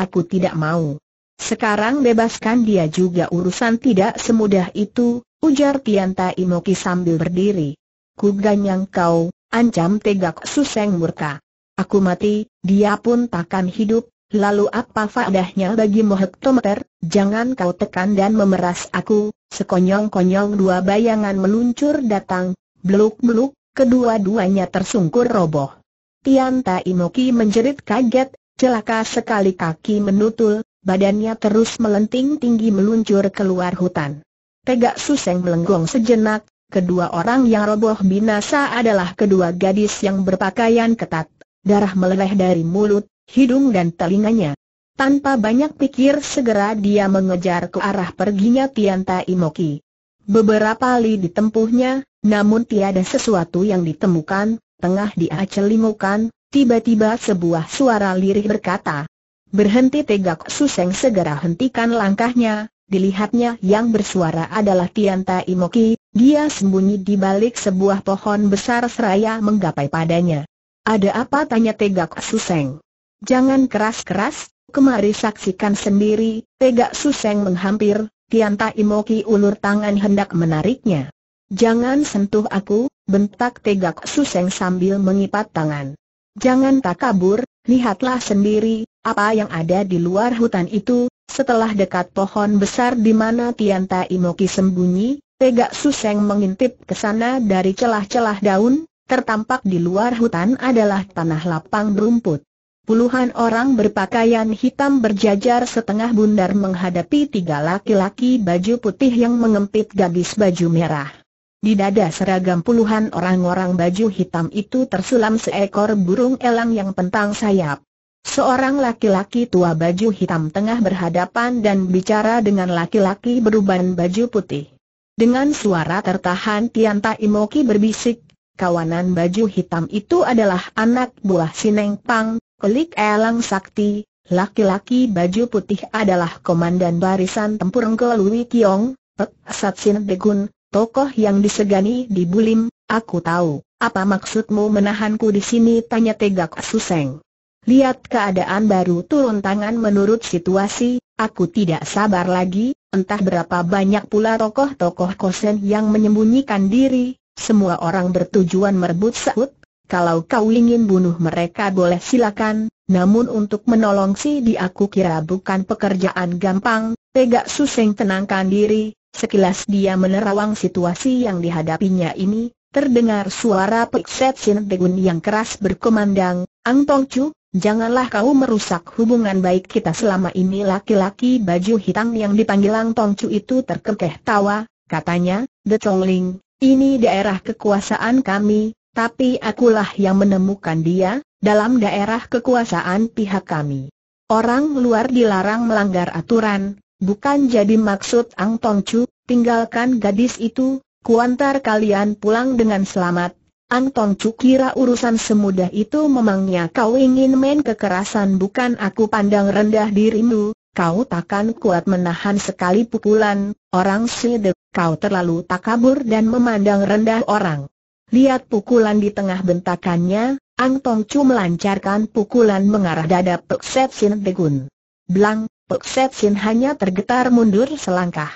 aku tidak mau. Sekarang bebaskan dia juga urusan tidak semudah itu, ujar Tianta Imoki sambil berdiri. Kuganyang kau, ancam tegak Suseng murka. Aku mati, dia pun takkan hidup, Lalu apa faedahnya bagi hektometer? Jangan kau tekan dan memeras aku, sekonyong-konyong dua bayangan meluncur datang, beluk-beluk, kedua-duanya tersungkur roboh. Tian Tai Moki menjerit kaget, celaka sekali kaki menutul, badannya terus melenting tinggi meluncur keluar hutan. Tegak Suseng melenggong sejenak, kedua orang yang roboh binasa adalah kedua gadis yang berpakaian ketat. Darah meleleh dari mulut, hidung dan telinganya. Tanpa banyak pikir segera dia mengejar ke arah perginya Tianta Imoki. Beberapa li ditempuhnya, namun tiada sesuatu yang ditemukan, tengah dia celingukan, tiba-tiba sebuah suara lirih berkata. Berhenti tegak Suseng segera hentikan langkahnya, dilihatnya yang bersuara adalah Tianta Imoki, dia sembunyi di balik sebuah pohon besar seraya menggapai padanya. Ada apa tanya tegak Suseng? Jangan keras-keras, kemari saksikan sendiri, Tegak Suseng menghampir, Tian Tai Moki ulur tangan hendak menariknya. Jangan sentuh aku, bentak Tegak Suseng sambil mengipat tangan. Jangan tak kabur, lihatlah sendiri, apa yang ada di luar hutan itu, setelah dekat pohon besar di mana Tian Tai Moki sembunyi, Tegak Suseng mengintip ke sana dari celah-celah daun, tertampak di luar hutan adalah tanah lapang berumput. Puluhan orang berpakaian hitam berjajar setengah bundar menghadapi tiga laki-laki baju putih yang mengempit gadis baju merah. Di dada seragam puluhan orang-orang baju hitam itu tersulam seekor burung elang yang pentang sayap. Seorang laki-laki tua baju hitam tengah berhadapan dan bicara dengan laki-laki beruban baju putih. Dengan suara tertahan Tianta Imoki berbisik, kawanan baju hitam itu adalah anak buah Sineng Pang, Kelik Elang Sakti, laki-laki baju putih adalah komandan barisan tempur Engkel Lui Kiong, Pek Sin Degun, tokoh yang disegani di Bulim, aku tahu. Apa maksudmu menahanku di sini? Tanya Tegak Suseng. Lihat keadaan baru turun tangan menurut situasi, aku tidak sabar lagi, entah berapa banyak pula tokoh-tokoh kosen yang menyembunyikan diri, semua orang bertujuan merebut Saud, kalau kau ingin bunuh mereka boleh silakan, namun untuk menolong si di aku kira bukan pekerjaan gampang, Tegak Suseng tenangkan diri, sekilas dia menerawang situasi yang dihadapinya ini, terdengar suara Pekset Sin Degun yang keras berkomandang, Ang Tong Chu, Janganlah kau merusak hubungan baik kita selama ini laki-laki baju hitam yang dipanggil Tong Tongcu itu terkekeh tawa, katanya, The Ling, ini daerah kekuasaan kami, tapi akulah yang menemukan dia, dalam daerah kekuasaan pihak kami. Orang luar dilarang melanggar aturan, bukan jadi maksud Ang Tong Chu, tinggalkan gadis itu, kuantar kalian pulang dengan selamat. Ang Tong Chu kira urusan semudah itu memangnya kau ingin main kekerasan bukan aku pandang rendah dirimu, kau takkan kuat menahan sekali pukulan, orang sedek, kau terlalu takabur dan memandang rendah orang. Lihat pukulan di tengah bentakannya, Ang Tong Chu melancarkan pukulan mengarah dada Pek Set Sin Degun. Blang, Pek Set Sin hanya tergetar mundur selangkah.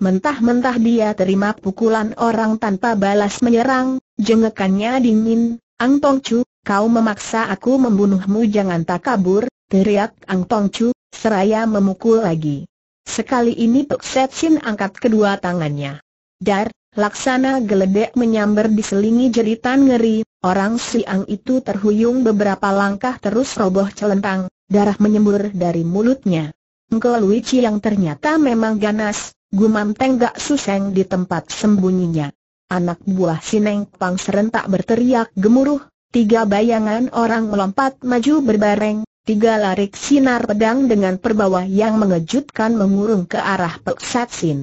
Mentah-mentah dia terima pukulan orang tanpa balas menyerang, jengekannya dingin, Ang Tong Chu, kau memaksa aku membunuhmu jangan tak kabur, teriak Ang Tong Chu, seraya memukul lagi. Sekali ini Pek Set Sin angkat kedua tangannya. Dar, Laksana geledek menyambar diselingi jeritan ngeri, orang siang itu terhuyung beberapa langkah terus roboh celentang, darah menyembur dari mulutnya. Ngkoluici yang ternyata memang ganas, gumam tenggak suseng di tempat sembunyinya. Anak buah Sineng Pang serentak berteriak gemuruh, tiga bayangan orang melompat maju berbareng, tiga larik sinar pedang dengan perbawa yang mengejutkan mengurung ke arah pesat Sin.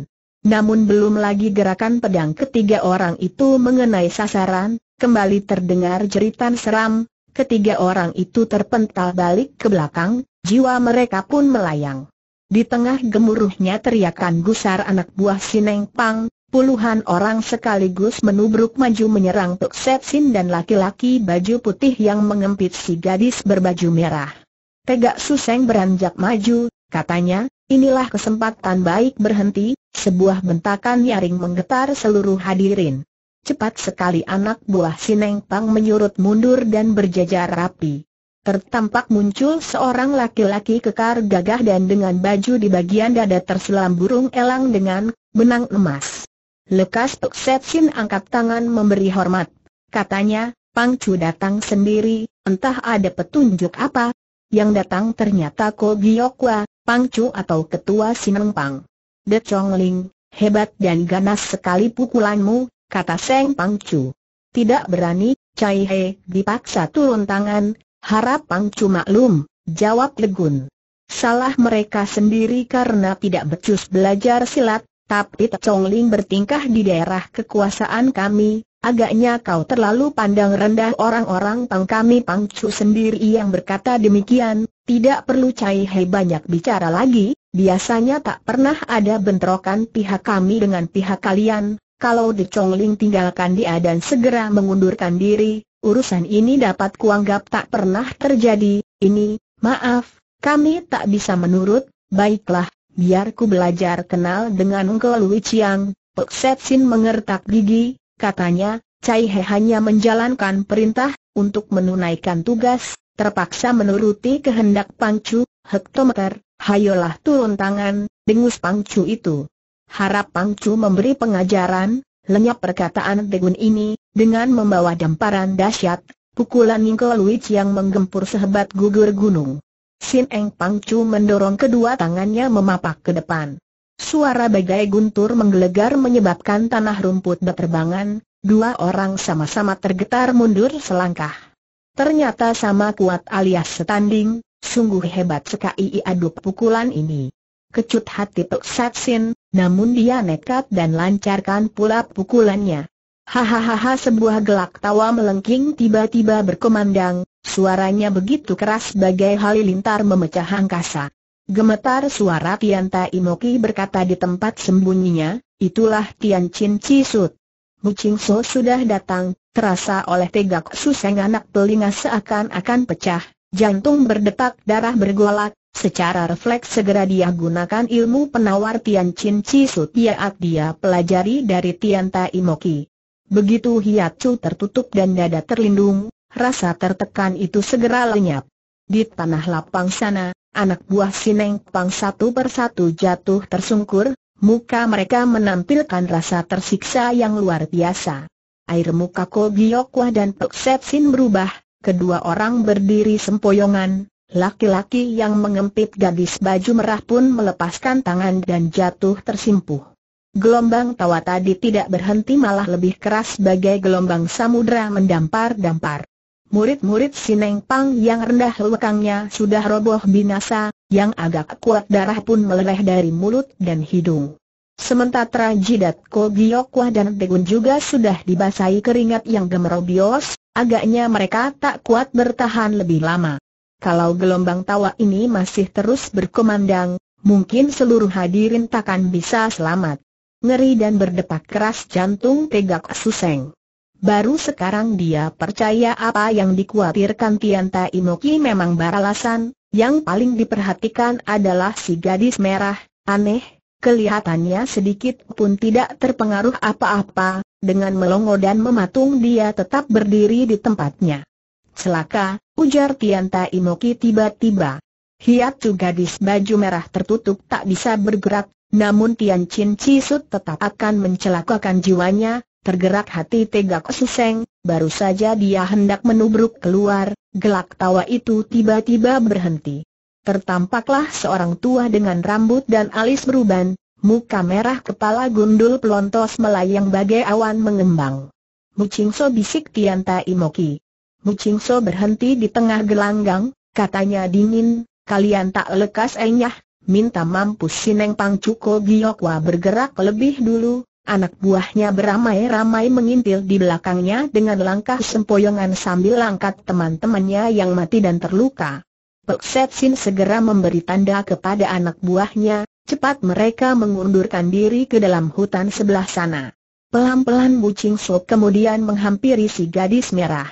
Namun belum lagi gerakan pedang ketiga orang itu mengenai sasaran, kembali terdengar jeritan seram, ketiga orang itu terpental balik ke belakang, jiwa mereka pun melayang. Di tengah gemuruhnya teriakan gusar anak buah Sineng Pang, puluhan orang sekaligus menubruk maju menyerang Tok Setsin dan laki-laki baju putih yang mengempit si gadis berbaju merah. Tegak Suseng beranjak maju, katanya, inilah kesempatan baik berhenti, sebuah bentakan nyaring menggetar seluruh hadirin. Cepat sekali anak buah Sineng Pang menyurut mundur dan berjajar rapi. Tertampak muncul seorang laki-laki kekar gagah dan dengan baju di bagian dada terselam burung elang dengan benang emas. Lekas Tok Setsin angkat tangan memberi hormat. Katanya, Pang Chu datang sendiri, entah ada petunjuk apa. Yang datang ternyata Ko Giyokwa, Pang Chu atau Ketua Sineng Pang. De Chongling, hebat dan ganas sekali pukulanmu, kata Seng Pangcu. Tidak berani, Cai He dipaksa turun tangan, harap Pangcu maklum, jawab Legun. Salah mereka sendiri karena tidak becus belajar silat, tapi Te Ling bertingkah di daerah kekuasaan kami, Agaknya kau terlalu pandang rendah orang-orang pang kami Pang sendiri yang berkata demikian, tidak perlu Cai Hei banyak bicara lagi, Biasanya tak pernah ada bentrokan pihak kami dengan pihak kalian, kalau di Chongling tinggalkan dia dan segera mengundurkan diri, urusan ini dapat kuanggap tak pernah terjadi, ini, maaf, kami tak bisa menurut, baiklah, biar ku belajar kenal dengan Uncle Lui Chiang, Pek Setsin mengertak gigi, katanya, Cai He hanya menjalankan perintah, untuk menunaikan tugas, terpaksa menuruti kehendak Pangcu, hektometer, Hayolah turun tangan, dengus Pangcu itu. Harap Pangcu memberi pengajaran, lenyap perkataan Degun ini, dengan membawa damparan dahsyat, pukulan Ningko Luic yang menggempur sehebat gugur gunung. Sin Eng Pangcu mendorong kedua tangannya memapak ke depan. Suara bagai guntur menggelegar menyebabkan tanah rumput berterbangan, dua orang sama-sama tergetar mundur selangkah. Ternyata sama kuat alias setanding, sungguh hebat sekali aduk pukulan ini. Kecut hati Tok Satsin, namun dia nekat dan lancarkan pula pukulannya. Hahaha sebuah gelak tawa melengking tiba-tiba berkemandang, suaranya begitu keras bagai halilintar memecah angkasa. Gemetar suara Tian Tai Moki berkata di tempat sembunyinya, itulah Tian Chin Chi Sut. Bu Ching So sudah datang, terasa oleh tegak suseng anak telinga seakan-akan pecah, jantung berdetak darah bergolak, secara refleks segera dia gunakan ilmu penawar Tian Chin Chi Su dia pelajari dari Tian Tai Moki. Begitu hiat Chu tertutup dan dada terlindung, rasa tertekan itu segera lenyap. Di tanah lapang sana, anak buah Sineng Pang satu persatu jatuh tersungkur, Muka mereka menampilkan rasa tersiksa yang luar biasa. Air muka Ko dan Pek berubah, kedua orang berdiri sempoyongan, laki-laki yang mengempit gadis baju merah pun melepaskan tangan dan jatuh tersimpuh. Gelombang tawa tadi tidak berhenti malah lebih keras bagai gelombang samudra mendampar-dampar. Murid-murid Sineng Pang yang rendah lekangnya sudah roboh binasa, yang agak kuat darah pun meleleh dari mulut dan hidung. Sementara jidat Ko dan Degun juga sudah dibasahi keringat yang gemerobios, agaknya mereka tak kuat bertahan lebih lama. Kalau gelombang tawa ini masih terus berkumandang, mungkin seluruh hadirin takkan bisa selamat. Ngeri dan berdepak keras jantung tegak suseng. Baru sekarang dia percaya apa yang dikhawatirkan Tian Tai Moki memang beralasan, yang paling diperhatikan adalah si gadis merah, aneh, kelihatannya sedikit pun tidak terpengaruh apa-apa, dengan melongo dan mematung dia tetap berdiri di tempatnya. Celaka, ujar Tianta Imoki tiba-tiba. Hiatu gadis baju merah tertutup tak bisa bergerak, namun Tian Chin Cisut tetap akan mencelakakan jiwanya, tergerak hati Tegak Suseng, Baru saja dia hendak menubruk keluar, gelak tawa itu tiba-tiba berhenti. Tertampaklah seorang tua dengan rambut dan alis beruban, muka merah kepala gundul pelontos melayang bagai awan mengembang. Mucingso bisik Tianta Imoki. Mucingso berhenti di tengah gelanggang, katanya dingin, kalian tak lekas enyah, minta mampus Sineng Pangcuko Giokwa bergerak lebih dulu, anak buahnya beramai-ramai mengintil di belakangnya dengan langkah sempoyongan sambil langkat teman-temannya yang mati dan terluka. Pek Setsin segera memberi tanda kepada anak buahnya, cepat mereka mengundurkan diri ke dalam hutan sebelah sana. Pelan-pelan Bucing Sok kemudian menghampiri si gadis merah.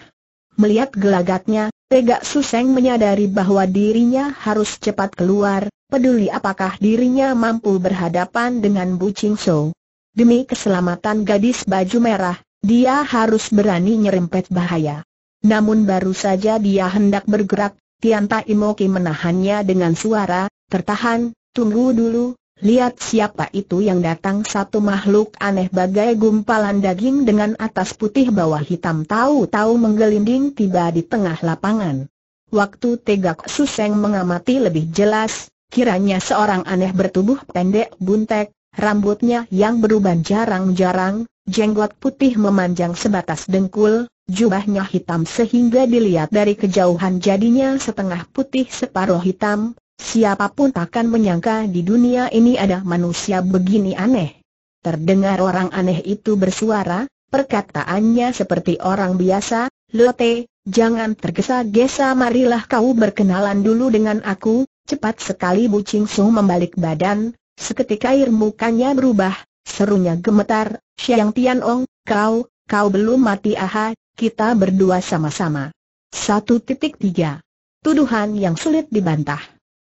Melihat gelagatnya, Tegak Suseng menyadari bahwa dirinya harus cepat keluar, peduli apakah dirinya mampu berhadapan dengan Bucing Sok. Demi keselamatan gadis baju merah, dia harus berani nyerempet bahaya. Namun baru saja dia hendak bergerak, Tianta Imoki menahannya dengan suara, tertahan, tunggu dulu, lihat siapa itu yang datang satu makhluk aneh bagai gumpalan daging dengan atas putih bawah hitam tahu-tahu menggelinding tiba di tengah lapangan. Waktu Tegak Suseng mengamati lebih jelas, kiranya seorang aneh bertubuh pendek buntek, rambutnya yang beruban jarang-jarang, jenggot putih memanjang sebatas dengkul, jubahnya hitam sehingga dilihat dari kejauhan jadinya setengah putih separuh hitam, siapapun takkan menyangka di dunia ini ada manusia begini aneh. Terdengar orang aneh itu bersuara, perkataannya seperti orang biasa, Lote, jangan tergesa-gesa marilah kau berkenalan dulu dengan aku, cepat sekali Bu Ching Su membalik badan, Seketika air mukanya berubah, serunya gemetar, Xiang Ong, kau, kau belum mati aha, kita berdua sama-sama. 1.3 Tuduhan yang sulit dibantah.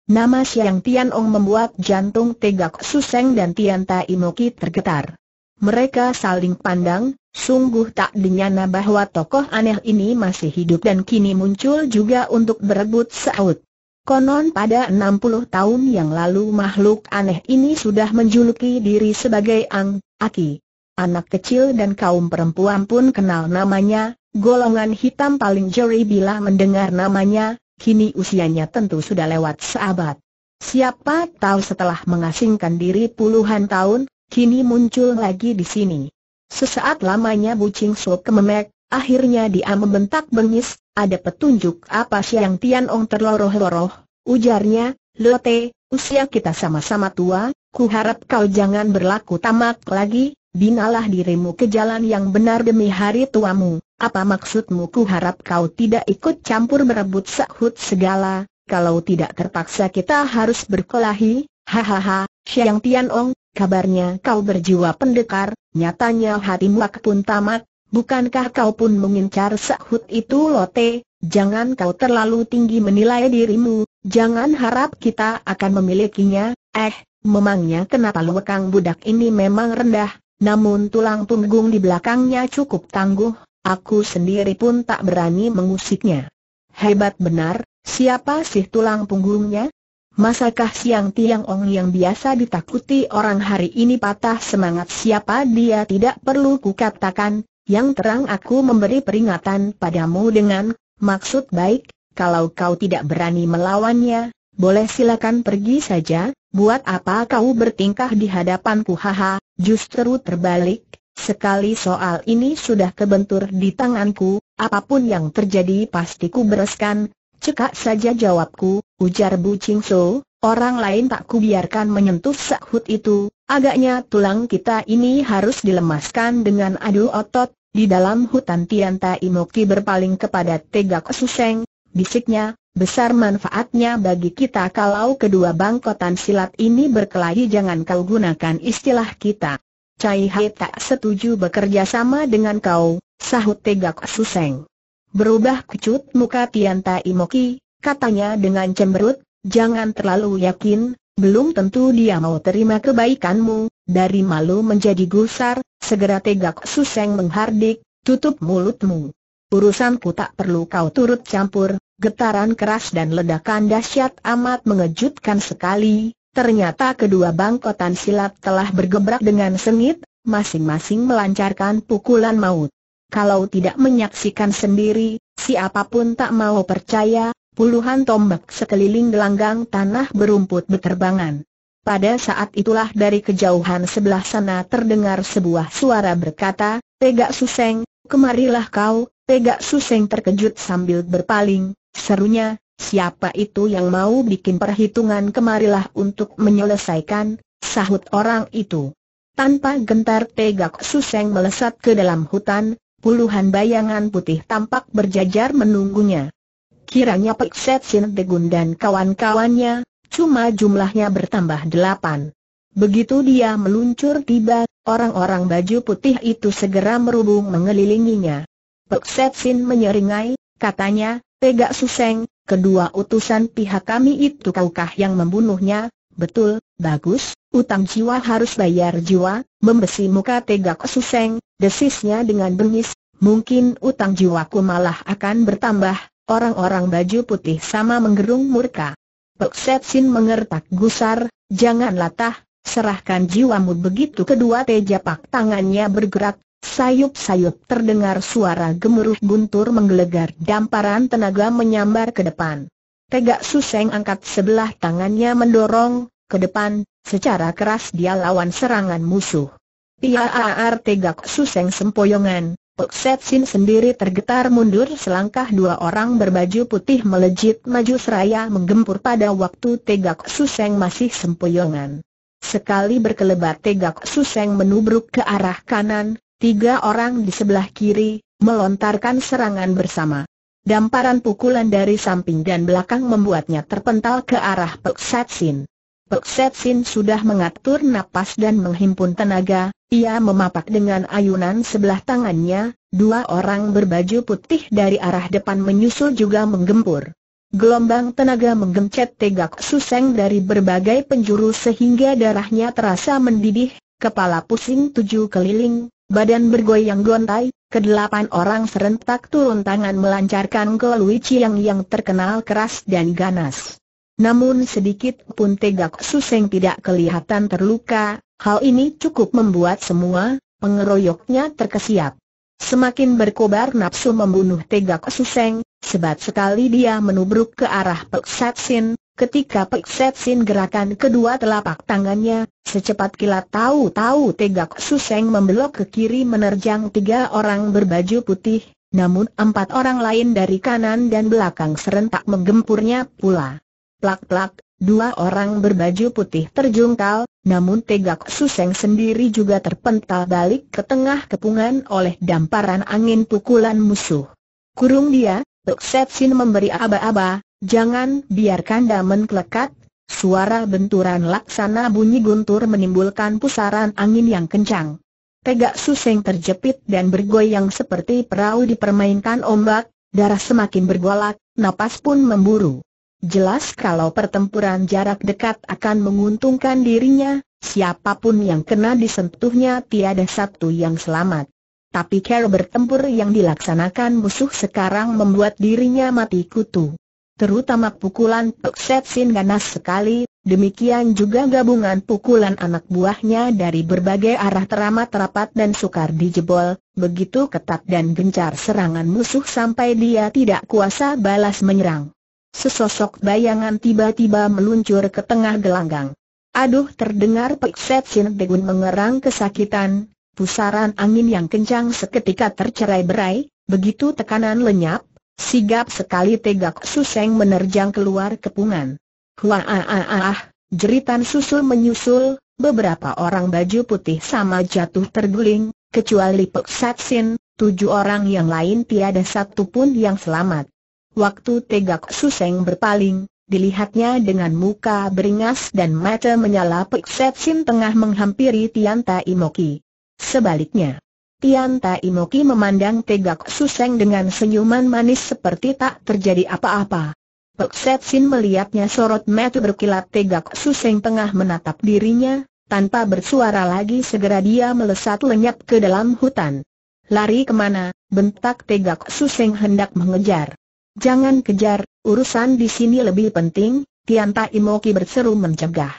Nama Xiang Ong membuat jantung tegak Suseng dan Tian Tai Moki tergetar. Mereka saling pandang, sungguh tak dinyana bahwa tokoh aneh ini masih hidup dan kini muncul juga untuk berebut Saud. Konon pada 60 tahun yang lalu makhluk aneh ini sudah menjuluki diri sebagai Ang, Aki. Anak kecil dan kaum perempuan pun kenal namanya, golongan hitam paling jeri bila mendengar namanya, kini usianya tentu sudah lewat seabad. Siapa tahu setelah mengasingkan diri puluhan tahun, kini muncul lagi di sini. Sesaat lamanya Bucing Sok kememek, Akhirnya dia membentak bengis, ada petunjuk apa sih yang Tianong terloroh-loroh, ujarnya, Lote, usia kita sama-sama tua, ku harap kau jangan berlaku tamak lagi, binalah dirimu ke jalan yang benar demi hari tuamu. Apa maksudmu ku harap kau tidak ikut campur merebut sahut segala, kalau tidak terpaksa kita harus berkelahi, hahaha, Tian Tianong, kabarnya kau berjiwa pendekar, nyatanya hatimu pun tamak, Bukankah kau pun mengincar sahut itu Lote, jangan kau terlalu tinggi menilai dirimu, jangan harap kita akan memilikinya, eh, memangnya kenapa luekang budak ini memang rendah, namun tulang punggung di belakangnya cukup tangguh, aku sendiri pun tak berani mengusiknya. Hebat benar, siapa sih tulang punggungnya? Masakah siang Tiang Ong yang biasa ditakuti orang hari ini patah semangat siapa dia tidak perlu kukatakan, yang terang aku memberi peringatan padamu dengan maksud baik, kalau kau tidak berani melawannya, boleh silakan pergi saja, buat apa kau bertingkah di hadapanku haha, justru terbalik, sekali soal ini sudah kebentur di tanganku, apapun yang terjadi pasti ku bereskan, cekak saja jawabku, ujar Bu Ching So, orang lain tak kubiarkan menyentuh sahut itu, agaknya tulang kita ini harus dilemaskan dengan adu otot, di dalam hutan Tian Tai Moki berpaling kepada Tegak Suseng, bisiknya, besar manfaatnya bagi kita kalau kedua bangkotan silat ini berkelahi jangan kau gunakan istilah kita. Cai Hai tak setuju bekerja sama dengan kau, sahut Tegak Suseng. Berubah kecut muka Tian Tai Moki, katanya dengan cemberut, Jangan terlalu yakin, belum tentu dia mau terima kebaikanmu, dari malu menjadi gusar, segera tegak suseng menghardik, tutup mulutmu. Urusanku tak perlu kau turut campur, getaran keras dan ledakan dahsyat amat mengejutkan sekali, ternyata kedua bangkotan silat telah bergebrak dengan sengit, masing-masing melancarkan pukulan maut. Kalau tidak menyaksikan sendiri, siapapun tak mau percaya, Puluhan tombak sekeliling gelanggang tanah berumput beterbangan. Pada saat itulah dari kejauhan sebelah sana terdengar sebuah suara berkata, Pegak Suseng, kemarilah kau, Pegak Suseng terkejut sambil berpaling, serunya, siapa itu yang mau bikin perhitungan kemarilah untuk menyelesaikan, sahut orang itu. Tanpa gentar Pegak Suseng melesat ke dalam hutan, puluhan bayangan putih tampak berjajar menunggunya kiranya Set Sin Degun dan kawan-kawannya, cuma jumlahnya bertambah delapan. Begitu dia meluncur tiba, orang-orang baju putih itu segera merubung mengelilinginya. Set Sin menyeringai, katanya, Pegak Suseng, kedua utusan pihak kami itu kaukah yang membunuhnya? Betul, bagus, utang jiwa harus bayar jiwa, membesi muka Tegak Suseng, desisnya dengan bengis, mungkin utang jiwaku malah akan bertambah, Orang-orang baju putih sama menggerung murka. Pek Setsin mengertak gusar, jangan latah, serahkan jiwamu begitu kedua tejapak tangannya bergerak, sayup-sayup terdengar suara gemuruh buntur menggelegar damparan tenaga menyambar ke depan. Tegak Suseng angkat sebelah tangannya mendorong, ke depan, secara keras dia lawan serangan musuh. Piaar tegak Suseng sempoyongan, Pekset Sin sendiri tergetar mundur selangkah dua orang berbaju putih melejit maju seraya menggempur pada waktu tegak suseng masih sempoyongan. Sekali berkelebat tegak suseng menubruk ke arah kanan, tiga orang di sebelah kiri, melontarkan serangan bersama. Damparan pukulan dari samping dan belakang membuatnya terpental ke arah Pekset Sin. Peksetsin sudah mengatur napas dan menghimpun tenaga, ia memapak dengan ayunan sebelah tangannya, dua orang berbaju putih dari arah depan menyusul juga menggempur. Gelombang tenaga menggencet tegak suseng dari berbagai penjuru sehingga darahnya terasa mendidih, kepala pusing tujuh keliling, badan bergoyang gontai, kedelapan orang serentak turun tangan melancarkan golui ciang yang terkenal keras dan ganas. Namun sedikit pun tegak Suseng tidak kelihatan terluka, hal ini cukup membuat semua pengeroyoknya terkesiap. Semakin berkobar nafsu membunuh tegak Suseng, sebat sekali dia menubruk ke arah Peksetsin, Ketika Peksetsin gerakan kedua telapak tangannya, secepat kilat tahu-tahu tegak Suseng membelok ke kiri menerjang tiga orang berbaju putih, namun empat orang lain dari kanan dan belakang serentak menggempurnya pula. Plak-plak, dua orang berbaju putih terjungkal, namun tegak suseng sendiri juga terpental balik ke tengah kepungan oleh damparan angin pukulan musuh. Kurung dia, Tok Setsin memberi aba-aba, jangan biarkan damen kelekat, suara benturan laksana bunyi guntur menimbulkan pusaran angin yang kencang. Tegak suseng terjepit dan bergoyang seperti perahu dipermainkan ombak, darah semakin bergolak, napas pun memburu. Jelas kalau pertempuran jarak dekat akan menguntungkan dirinya, siapapun yang kena disentuhnya tiada satu yang selamat. Tapi cara bertempur yang dilaksanakan musuh sekarang membuat dirinya mati kutu. Terutama pukulan Peksetsin ganas sekali, demikian juga gabungan pukulan anak buahnya dari berbagai arah teramat rapat dan sukar dijebol, begitu ketat dan gencar serangan musuh sampai dia tidak kuasa balas menyerang. Sesosok bayangan tiba-tiba meluncur ke tengah gelanggang. Aduh terdengar Set Sin Degun mengerang kesakitan, pusaran angin yang kencang seketika tercerai berai, begitu tekanan lenyap, sigap sekali tegak Suseng menerjang keluar kepungan. wah ah ah ah, jeritan susul menyusul, beberapa orang baju putih sama jatuh terguling, kecuali Set Sin, tujuh orang yang lain tiada satu pun yang selamat. Waktu Tegak Suseng berpaling, dilihatnya dengan muka beringas dan mata menyala Pekset Sin tengah menghampiri Tianta Imoki. Sebaliknya, Tianta Imoki memandang Tegak Suseng dengan senyuman manis seperti tak terjadi apa-apa. Pekset Sin melihatnya sorot mata berkilat Tegak Suseng tengah menatap dirinya, tanpa bersuara lagi segera dia melesat lenyap ke dalam hutan. Lari kemana? Bentak tegak Suseng hendak mengejar. Jangan kejar, urusan di sini lebih penting, Tian Tianta Imoki berseru mencegah.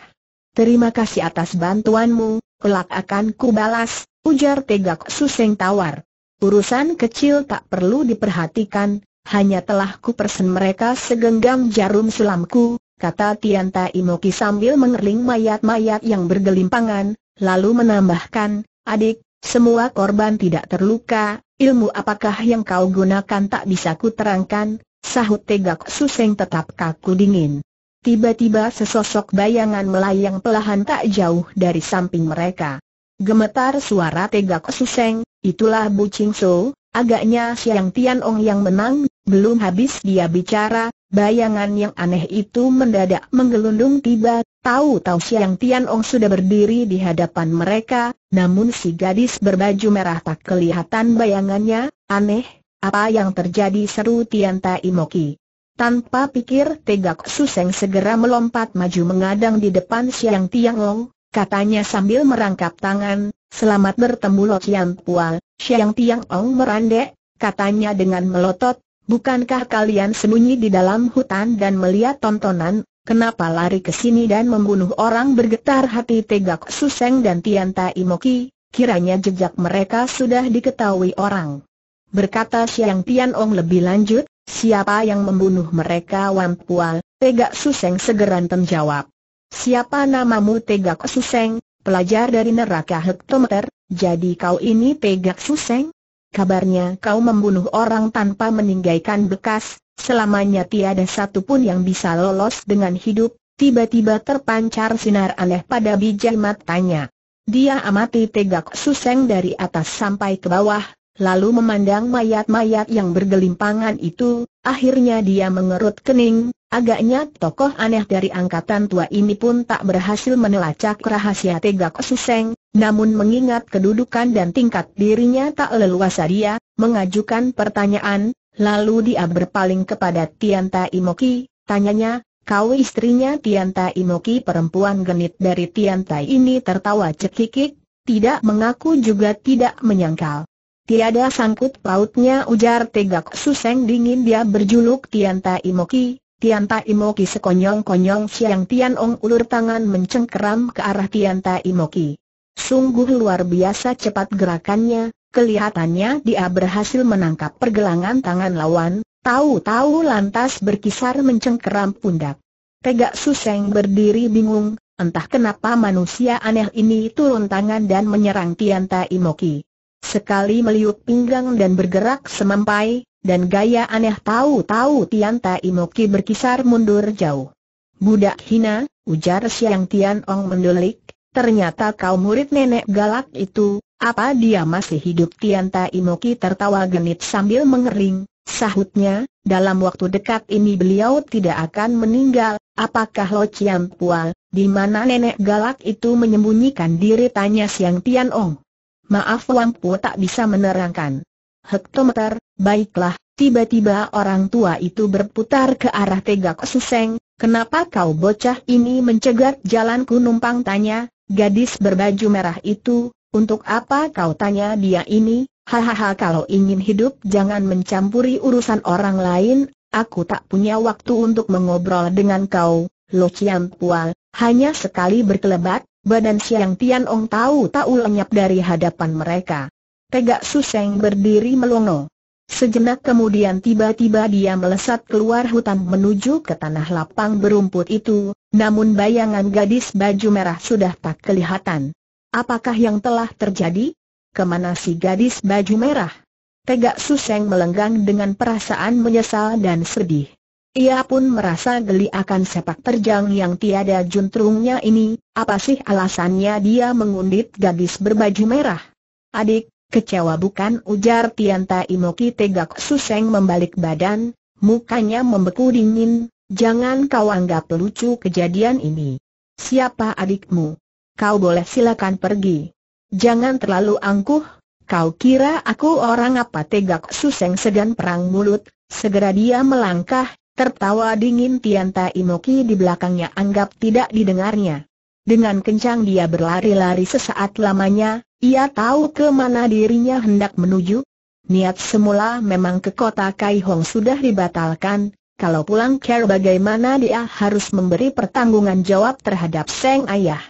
Terima kasih atas bantuanmu, kelak akan ku balas, ujar tegak suseng tawar. Urusan kecil tak perlu diperhatikan, hanya telah ku persen mereka segenggam jarum sulamku, kata Tian Tianta Imoki sambil mengerling mayat-mayat yang bergelimpangan, lalu menambahkan, adik, semua korban tidak terluka, ilmu apakah yang kau gunakan tak bisa ku terangkan, Sahut tegak Suseng tetap kaku dingin. Tiba-tiba sesosok bayangan melayang pelahan tak jauh dari samping mereka. Gemetar suara tegak Suseng, itulah Bu Ching So, agaknya Siang Tian Ong yang menang, belum habis dia bicara, bayangan yang aneh itu mendadak menggelundung tiba, tahu-tahu Siang Tian Ong sudah berdiri di hadapan mereka, namun si gadis berbaju merah tak kelihatan bayangannya, aneh, apa yang terjadi seru Tian Tai Moki? Tanpa pikir tegak Suseng segera melompat maju mengadang di depan Siang Tiangong, katanya sambil merangkap tangan, selamat bertemu Lo Tian Pual, Siang Tiangong merandek, katanya dengan melotot, bukankah kalian sembunyi di dalam hutan dan melihat tontonan, Kenapa lari ke sini dan membunuh orang bergetar hati tegak Suseng dan Tian Tai Moki, kiranya jejak mereka sudah diketahui orang. Berkata Siang Tianong lebih lanjut, siapa yang membunuh mereka Wampual? Tegak Suseng segera menjawab. Siapa namamu Tegak Suseng, pelajar dari neraka hektometer, jadi kau ini Tegak Suseng? Kabarnya kau membunuh orang tanpa meninggalkan bekas, selamanya tiada satu pun yang bisa lolos dengan hidup, tiba-tiba terpancar sinar aneh pada bijak matanya. Dia amati tegak suseng dari atas sampai ke bawah, lalu memandang mayat-mayat yang bergelimpangan itu, akhirnya dia mengerut kening, agaknya tokoh aneh dari angkatan tua ini pun tak berhasil menelacak rahasia tegak suseng, namun mengingat kedudukan dan tingkat dirinya tak leluasa dia, mengajukan pertanyaan, lalu dia berpaling kepada Tianta Imoki, tanyanya, Kau istrinya Tianta Imoki perempuan genit dari Tianta ini tertawa cekikik, tidak mengaku juga tidak menyangkal. Tiada sangkut pautnya ujar tegak suseng dingin dia berjuluk Tianta Imoki. Tianta Imoki sekonyong-konyong Siang Tian Ong ulur tangan mencengkeram ke arah Tianta Imoki. Sungguh luar biasa cepat gerakannya, kelihatannya dia berhasil menangkap pergelangan tangan lawan, tahu-tahu lantas berkisar mencengkeram pundak. Tegak Suseng berdiri bingung, entah kenapa manusia aneh ini turun tangan dan menyerang Tianta Imoki. Sekali meliuk pinggang dan bergerak semampai, dan gaya aneh tahu-tahu Tian Tai Moki berkisar mundur jauh. Budak hina, ujar Siang Tian Ong mendelik, ternyata kau murid nenek galak itu, apa dia masih hidup Tian Tai Moki tertawa genit sambil mengering, sahutnya, dalam waktu dekat ini beliau tidak akan meninggal, apakah Lo Chiam Pual, di mana nenek galak itu menyembunyikan diri tanya Siang Tian Ong. Maaf lampu tak bisa menerangkan. Hektometer, baiklah, tiba-tiba orang tua itu berputar ke arah tegak suseng, kenapa kau bocah ini mencegat jalanku numpang tanya, gadis berbaju merah itu, untuk apa kau tanya dia ini? Hahaha kalau ingin hidup jangan mencampuri urusan orang lain, aku tak punya waktu untuk mengobrol dengan kau, Lo Chiam Pual, hanya sekali berkelebat, badan Siang Tian ong tahu-tahu lenyap dari hadapan mereka. Tegak Suseng berdiri melongo. Sejenak kemudian tiba-tiba dia melesat keluar hutan menuju ke tanah lapang berumput itu, namun bayangan gadis baju merah sudah tak kelihatan. Apakah yang telah terjadi? Kemana si gadis baju merah? Tegak Suseng melenggang dengan perasaan menyesal dan sedih. Ia pun merasa geli akan sepak terjang yang tiada juntrungnya ini, apa sih alasannya dia mengundit gadis berbaju merah? Adik, kecewa bukan ujar Tianta Imoki tegak suseng membalik badan, mukanya membeku dingin, jangan kau anggap lucu kejadian ini. Siapa adikmu? Kau boleh silakan pergi. Jangan terlalu angkuh, kau kira aku orang apa tegak suseng segan perang mulut, segera dia melangkah, Tertawa dingin Tianta Imoki di belakangnya anggap tidak didengarnya. Dengan kencang dia berlari-lari sesaat lamanya, ia tahu ke mana dirinya hendak menuju. Niat semula memang ke kota Kaihong sudah dibatalkan, kalau pulang care bagaimana dia harus memberi pertanggungan jawab terhadap Seng Ayah.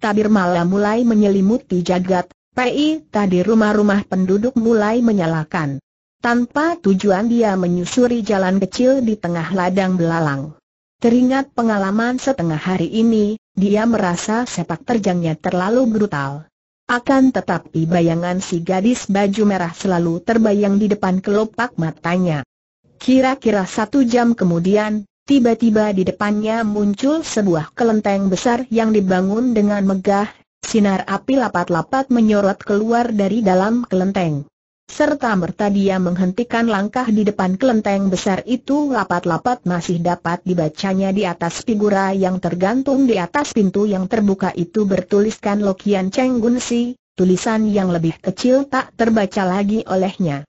Tabir malam mulai menyelimuti jagat, PI tadi rumah-rumah penduduk mulai menyalakan. Tanpa tujuan dia menyusuri jalan kecil di tengah ladang belalang. Teringat pengalaman setengah hari ini, dia merasa sepak terjangnya terlalu brutal. Akan tetapi bayangan si gadis baju merah selalu terbayang di depan kelopak matanya. Kira-kira satu jam kemudian, tiba-tiba di depannya muncul sebuah kelenteng besar yang dibangun dengan megah, sinar api lapat-lapat menyorot keluar dari dalam kelenteng serta merta dia menghentikan langkah di depan kelenteng besar itu lapat-lapat masih dapat dibacanya di atas figura yang tergantung di atas pintu yang terbuka itu bertuliskan Lokian Cheng Gun Si, tulisan yang lebih kecil tak terbaca lagi olehnya.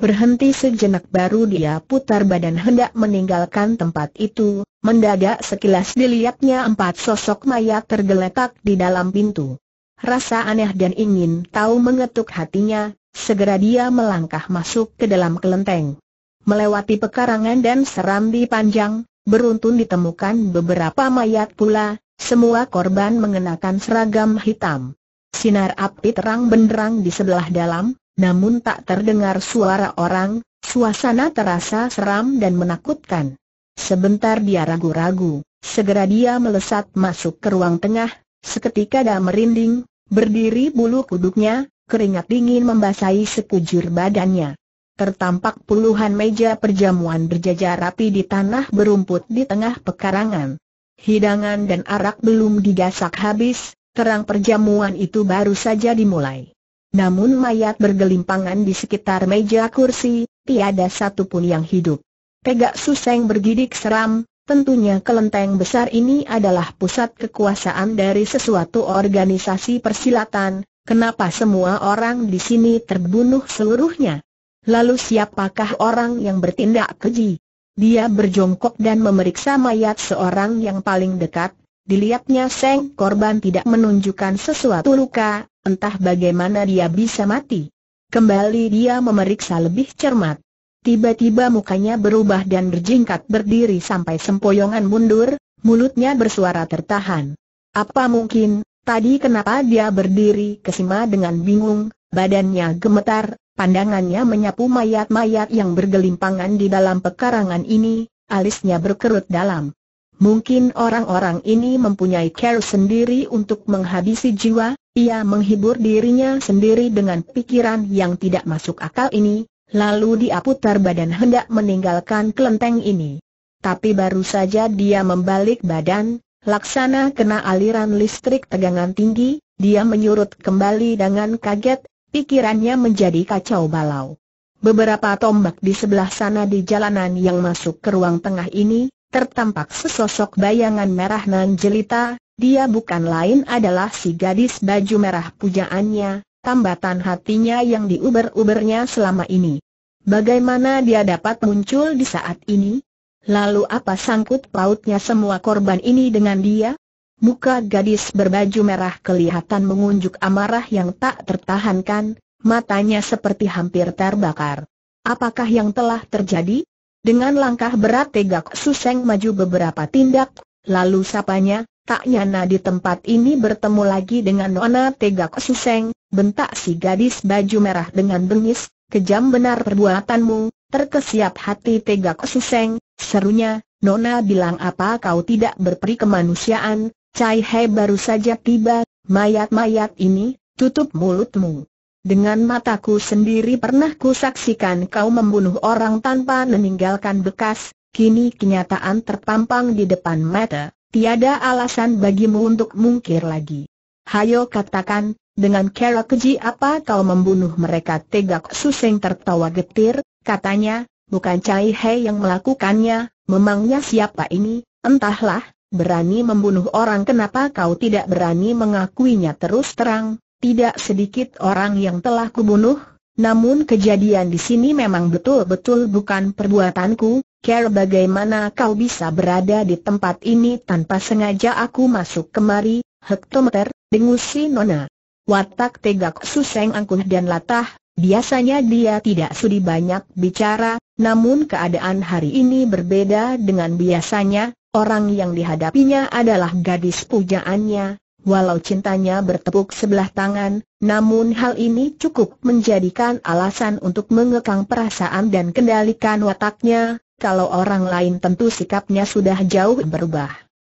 Berhenti sejenak baru dia putar badan hendak meninggalkan tempat itu, mendadak sekilas dilihatnya empat sosok mayat tergeletak di dalam pintu. Rasa aneh dan ingin tahu mengetuk hatinya, Segera dia melangkah masuk ke dalam kelenteng. Melewati pekarangan dan serambi panjang, beruntun ditemukan beberapa mayat pula, semua korban mengenakan seragam hitam. Sinar api terang benderang di sebelah dalam, namun tak terdengar suara orang, suasana terasa seram dan menakutkan. Sebentar dia ragu-ragu, segera dia melesat masuk ke ruang tengah, seketika dah merinding, berdiri bulu kuduknya, keringat dingin membasahi sekujur badannya. Tertampak puluhan meja perjamuan berjajar rapi di tanah berumput di tengah pekarangan. Hidangan dan arak belum digasak habis, terang perjamuan itu baru saja dimulai. Namun mayat bergelimpangan di sekitar meja kursi, tiada satupun yang hidup. Pegak Suseng bergidik seram, tentunya kelenteng besar ini adalah pusat kekuasaan dari sesuatu organisasi persilatan, Kenapa semua orang di sini terbunuh seluruhnya? Lalu siapakah orang yang bertindak keji? Dia berjongkok dan memeriksa mayat seorang yang paling dekat. Dilihatnya Seng korban tidak menunjukkan sesuatu luka, entah bagaimana dia bisa mati. Kembali dia memeriksa lebih cermat. Tiba-tiba mukanya berubah dan berjingkat berdiri sampai sempoyongan mundur, mulutnya bersuara tertahan. Apa mungkin, Tadi kenapa dia berdiri kesima dengan bingung, badannya gemetar, pandangannya menyapu mayat-mayat yang bergelimpangan di dalam pekarangan ini, alisnya berkerut dalam. Mungkin orang-orang ini mempunyai care sendiri untuk menghabisi jiwa, ia menghibur dirinya sendiri dengan pikiran yang tidak masuk akal ini, lalu dia putar badan hendak meninggalkan kelenteng ini. Tapi baru saja dia membalik badan, Laksana kena aliran listrik tegangan tinggi, dia menyurut kembali dengan kaget, pikirannya menjadi kacau balau. Beberapa tombak di sebelah sana di jalanan yang masuk ke ruang tengah ini, tertampak sesosok bayangan merah nan jelita, dia bukan lain adalah si gadis baju merah pujaannya, tambatan hatinya yang diuber-ubernya selama ini. Bagaimana dia dapat muncul di saat ini? Lalu apa sangkut pautnya semua korban ini dengan dia? Muka gadis berbaju merah kelihatan mengunjuk amarah yang tak tertahankan, matanya seperti hampir terbakar. Apakah yang telah terjadi? Dengan langkah berat tegak Suseng maju beberapa tindak, lalu sapanya, tak nyana di tempat ini bertemu lagi dengan Nona Tegak Suseng, bentak si gadis baju merah dengan bengis, kejam benar perbuatanmu, Terkesiap hati tegak suseng, serunya, Nona bilang apa kau tidak berperi kemanusiaan, Cai He baru saja tiba, mayat-mayat ini, tutup mulutmu. Dengan mataku sendiri pernah kusaksikan kau membunuh orang tanpa meninggalkan bekas, kini kenyataan terpampang di depan mata, tiada alasan bagimu untuk mungkir lagi. Hayo katakan, dengan cara keji apa kau membunuh mereka tegak suseng tertawa getir, Katanya, bukan Cai He yang melakukannya, memangnya siapa ini, entahlah, berani membunuh orang kenapa kau tidak berani mengakuinya terus terang, tidak sedikit orang yang telah kubunuh, namun kejadian di sini memang betul-betul bukan perbuatanku, Care bagaimana kau bisa berada di tempat ini tanpa sengaja aku masuk kemari, hektometer, dengusi nona. Watak tegak suseng angkuh dan latah, Biasanya dia tidak sudi banyak bicara, namun keadaan hari ini berbeda dengan biasanya, orang yang dihadapinya adalah gadis pujaannya, Walau cintanya bertepuk sebelah tangan, namun hal ini cukup menjadikan alasan untuk mengekang perasaan dan kendalikan wataknya, kalau orang lain tentu sikapnya sudah jauh berubah.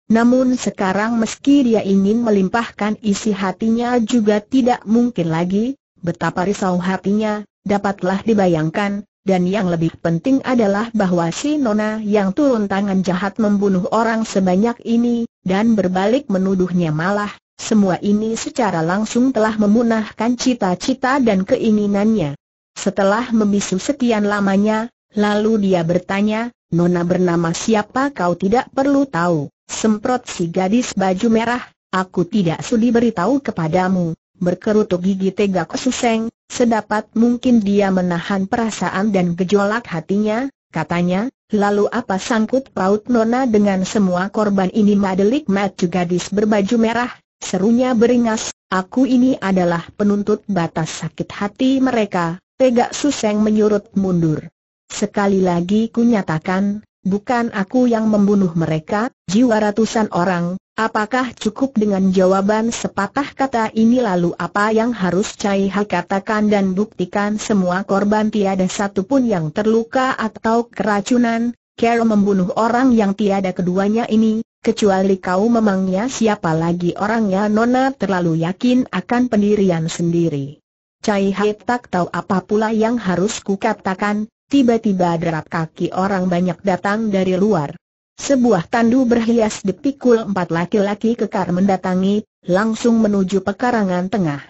Namun sekarang meski dia ingin melimpahkan isi hatinya juga tidak mungkin lagi, betapa risau hatinya, dapatlah dibayangkan, dan yang lebih penting adalah bahwa si Nona yang turun tangan jahat membunuh orang sebanyak ini, dan berbalik menuduhnya malah, semua ini secara langsung telah memunahkan cita-cita dan keinginannya. Setelah membisu sekian lamanya, lalu dia bertanya, Nona bernama siapa kau tidak perlu tahu, semprot si gadis baju merah, aku tidak sudi beritahu kepadamu, berkerutuk gigi tegak suseng, sedapat mungkin dia menahan perasaan dan gejolak hatinya, katanya, lalu apa sangkut paut Nona dengan semua korban ini Madelik matu gadis berbaju merah, serunya beringas, aku ini adalah penuntut batas sakit hati mereka, tegak suseng menyurut mundur. Sekali lagi ku nyatakan, bukan aku yang membunuh mereka, jiwa ratusan orang, Apakah cukup dengan jawaban sepatah kata ini lalu apa yang harus Cai Ha katakan dan buktikan semua korban tiada satu pun yang terluka atau keracunan, Kero membunuh orang yang tiada keduanya ini, kecuali kau memangnya siapa lagi orangnya Nona terlalu yakin akan pendirian sendiri. Cai Ha tak tahu apa pula yang harus kukatakan, tiba-tiba derap kaki orang banyak datang dari luar. Sebuah tandu berhias dipikul empat laki-laki kekar mendatangi, langsung menuju pekarangan tengah.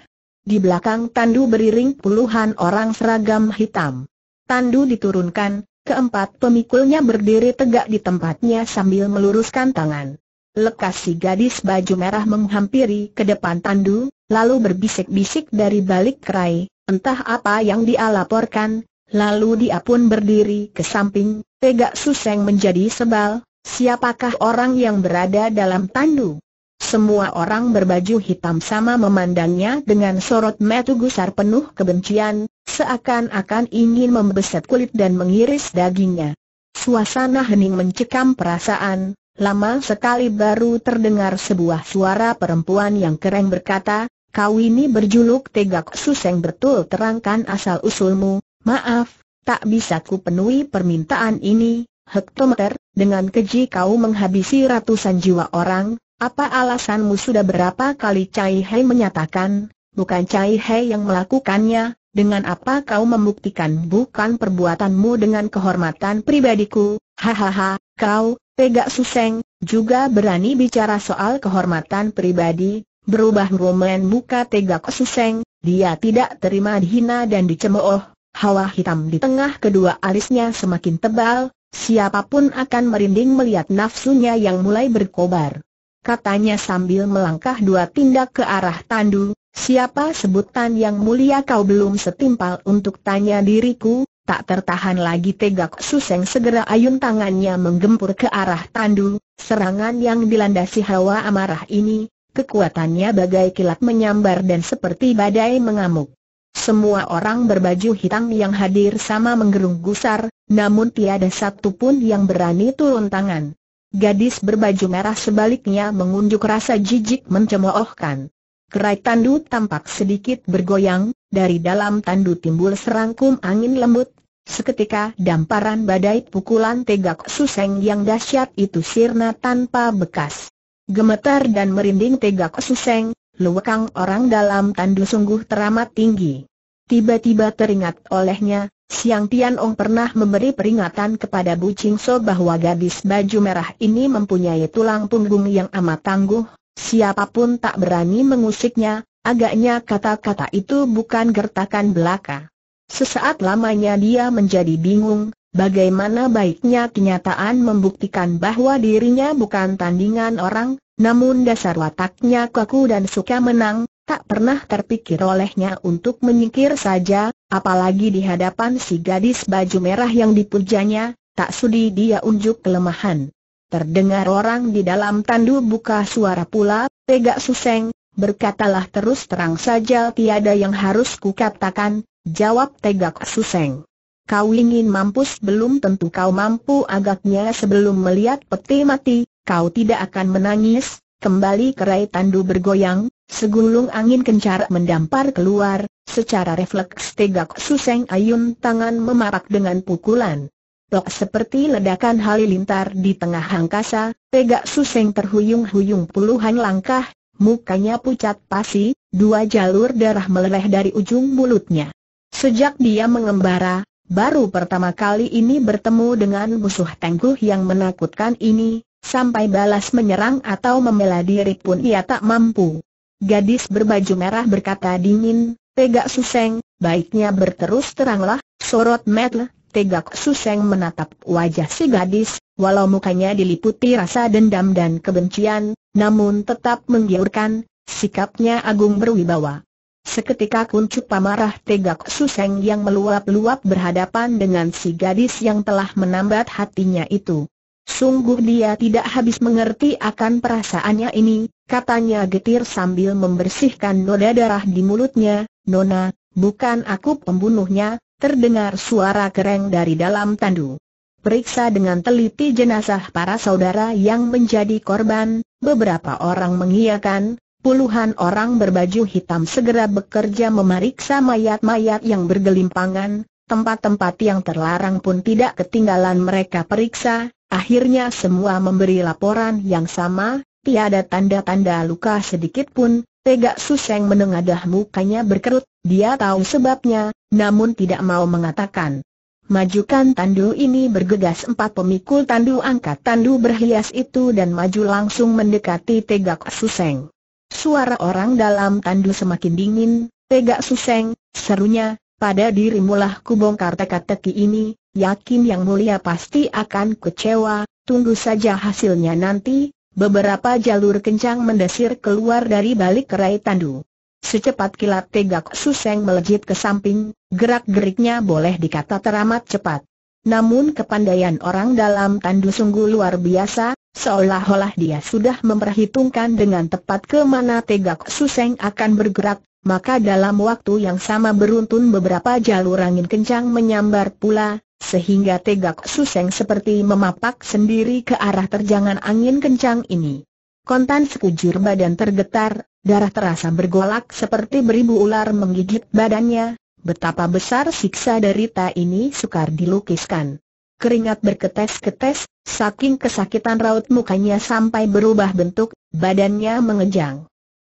Di belakang tandu beriring puluhan orang seragam hitam. Tandu diturunkan, keempat pemikulnya berdiri tegak di tempatnya sambil meluruskan tangan. Lekas si gadis baju merah menghampiri ke depan tandu, lalu berbisik-bisik dari balik kerai, entah apa yang dia laporkan, lalu dia pun berdiri ke samping, tegak suseng menjadi sebal, Siapakah orang yang berada dalam tandu? Semua orang berbaju hitam sama memandangnya dengan sorot mata gusar penuh kebencian, seakan-akan ingin membeset kulit dan mengiris dagingnya. Suasana hening mencekam perasaan, lama sekali baru terdengar sebuah suara perempuan yang kering berkata, Kau ini berjuluk tegak suseng betul terangkan asal-usulmu, maaf, tak bisa ku penuhi permintaan ini, hektometer, dengan keji kau menghabisi ratusan jiwa orang, apa alasanmu sudah berapa kali Cai Hei menyatakan, bukan Cai Hei yang melakukannya, dengan apa kau membuktikan bukan perbuatanmu dengan kehormatan pribadiku, hahaha, kau, Tega Suseng, juga berani bicara soal kehormatan pribadi, berubah romen muka Tegak Suseng, dia tidak terima dihina dan dicemooh, hawa hitam di tengah kedua alisnya semakin tebal, Siapapun akan merinding melihat nafsunya yang mulai berkobar. Katanya sambil melangkah dua tindak ke arah Tandu, siapa sebutan yang mulia kau belum setimpal untuk tanya diriku, tak tertahan lagi tegak suseng segera ayun tangannya menggempur ke arah Tandu, serangan yang dilandasi hawa amarah ini, kekuatannya bagai kilat menyambar dan seperti badai mengamuk. Semua orang berbaju hitam yang hadir sama menggerung gusar, namun tiada satu pun yang berani turun tangan. Gadis berbaju merah sebaliknya mengunjuk rasa jijik mencemoohkan. Kerai tandu tampak sedikit bergoyang, dari dalam tandu timbul serangkum angin lembut. Seketika damparan badai pukulan tegak suseng yang dahsyat itu sirna tanpa bekas. Gemetar dan merinding tegak suseng, Luwekang orang dalam tandu sungguh teramat tinggi. Tiba-tiba teringat olehnya, Siang Tian Ong pernah memberi peringatan kepada Bu Ching So bahwa gadis baju merah ini mempunyai tulang punggung yang amat tangguh, siapapun tak berani mengusiknya, agaknya kata-kata itu bukan gertakan belaka. Sesaat lamanya dia menjadi bingung, bagaimana baiknya kenyataan membuktikan bahwa dirinya bukan tandingan orang, namun dasar wataknya kaku dan suka menang, tak pernah terpikir olehnya untuk menyingkir saja, apalagi di hadapan si gadis baju merah yang dipujanya, tak sudi dia unjuk kelemahan. Terdengar orang di dalam tandu buka suara pula, Pegak Suseng, berkatalah terus terang saja tiada yang harus kukatakan, jawab Tegak Suseng. Kau ingin mampus belum tentu kau mampu agaknya sebelum melihat peti mati, kau tidak akan menangis, kembali kerai tandu bergoyang, segulung angin kencar mendampar keluar, secara refleks tegak Suseng Ayun tangan memarak dengan pukulan. Tok seperti ledakan halilintar di tengah angkasa, tegak Suseng terhuyung-huyung puluhan langkah, mukanya pucat pasi, dua jalur darah meleleh dari ujung mulutnya. Sejak dia mengembara, baru pertama kali ini bertemu dengan musuh tangguh yang menakutkan ini, Sampai balas menyerang atau membela diri pun ia tak mampu. Gadis berbaju merah berkata dingin, Tegak Suseng, baiknya berterus teranglah, sorot metle, Tegak Suseng menatap wajah si gadis, walau mukanya diliputi rasa dendam dan kebencian, namun tetap menggiurkan, sikapnya agung berwibawa. Seketika kuncup pamarah Tegak Suseng yang meluap-luap berhadapan dengan si gadis yang telah menambat hatinya itu. Sungguh dia tidak habis mengerti akan perasaannya ini, katanya getir sambil membersihkan noda darah di mulutnya, Nona, bukan aku pembunuhnya, terdengar suara kereng dari dalam tandu. Periksa dengan teliti jenazah para saudara yang menjadi korban, beberapa orang mengiyakan, puluhan orang berbaju hitam segera bekerja memeriksa mayat-mayat yang bergelimpangan, tempat-tempat yang terlarang pun tidak ketinggalan mereka periksa, Akhirnya semua memberi laporan yang sama, tiada tanda-tanda luka sedikit pun. Tegak Suseng menengadah mukanya berkerut, dia tahu sebabnya, namun tidak mau mengatakan. Majukan tandu ini bergegas empat pemikul tandu angkat tandu berhias itu dan maju langsung mendekati Tegak Suseng. Suara orang dalam tandu semakin dingin, Tegak Suseng, serunya, pada dirimulah kubongkar teka-teki ini, yakin yang mulia pasti akan kecewa, tunggu saja hasilnya nanti, beberapa jalur kencang mendesir keluar dari balik kerai tandu. Secepat kilat tegak Suseng melejit ke samping, gerak-geriknya boleh dikata teramat cepat. Namun kepandaian orang dalam tandu sungguh luar biasa, seolah-olah dia sudah memperhitungkan dengan tepat kemana tegak Suseng akan bergerak, maka dalam waktu yang sama beruntun beberapa jalur angin kencang menyambar pula, sehingga tegak suseng seperti memapak sendiri ke arah terjangan angin kencang ini. Kontan sekujur badan tergetar, darah terasa bergolak seperti beribu ular menggigit badannya, betapa besar siksa derita ini sukar dilukiskan. Keringat berketes-ketes, saking kesakitan raut mukanya sampai berubah bentuk, badannya mengejang.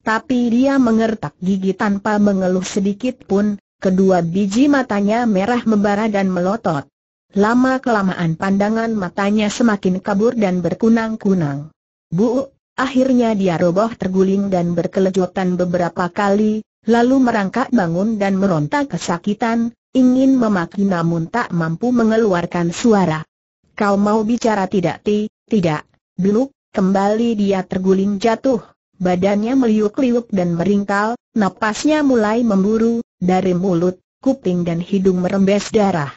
Tapi dia mengertak gigi tanpa mengeluh sedikit pun, kedua biji matanya merah membara dan melotot. Lama-kelamaan pandangan matanya semakin kabur dan berkunang-kunang. Bu, akhirnya dia roboh terguling dan berkelejutan beberapa kali, lalu merangkak bangun dan meronta kesakitan, ingin memaki namun tak mampu mengeluarkan suara. Kau mau bicara tidak ti, tidak, beluk, kembali dia terguling jatuh. Badannya meliuk-liuk dan meringkal, napasnya mulai memburu, dari mulut, kuping dan hidung merembes darah.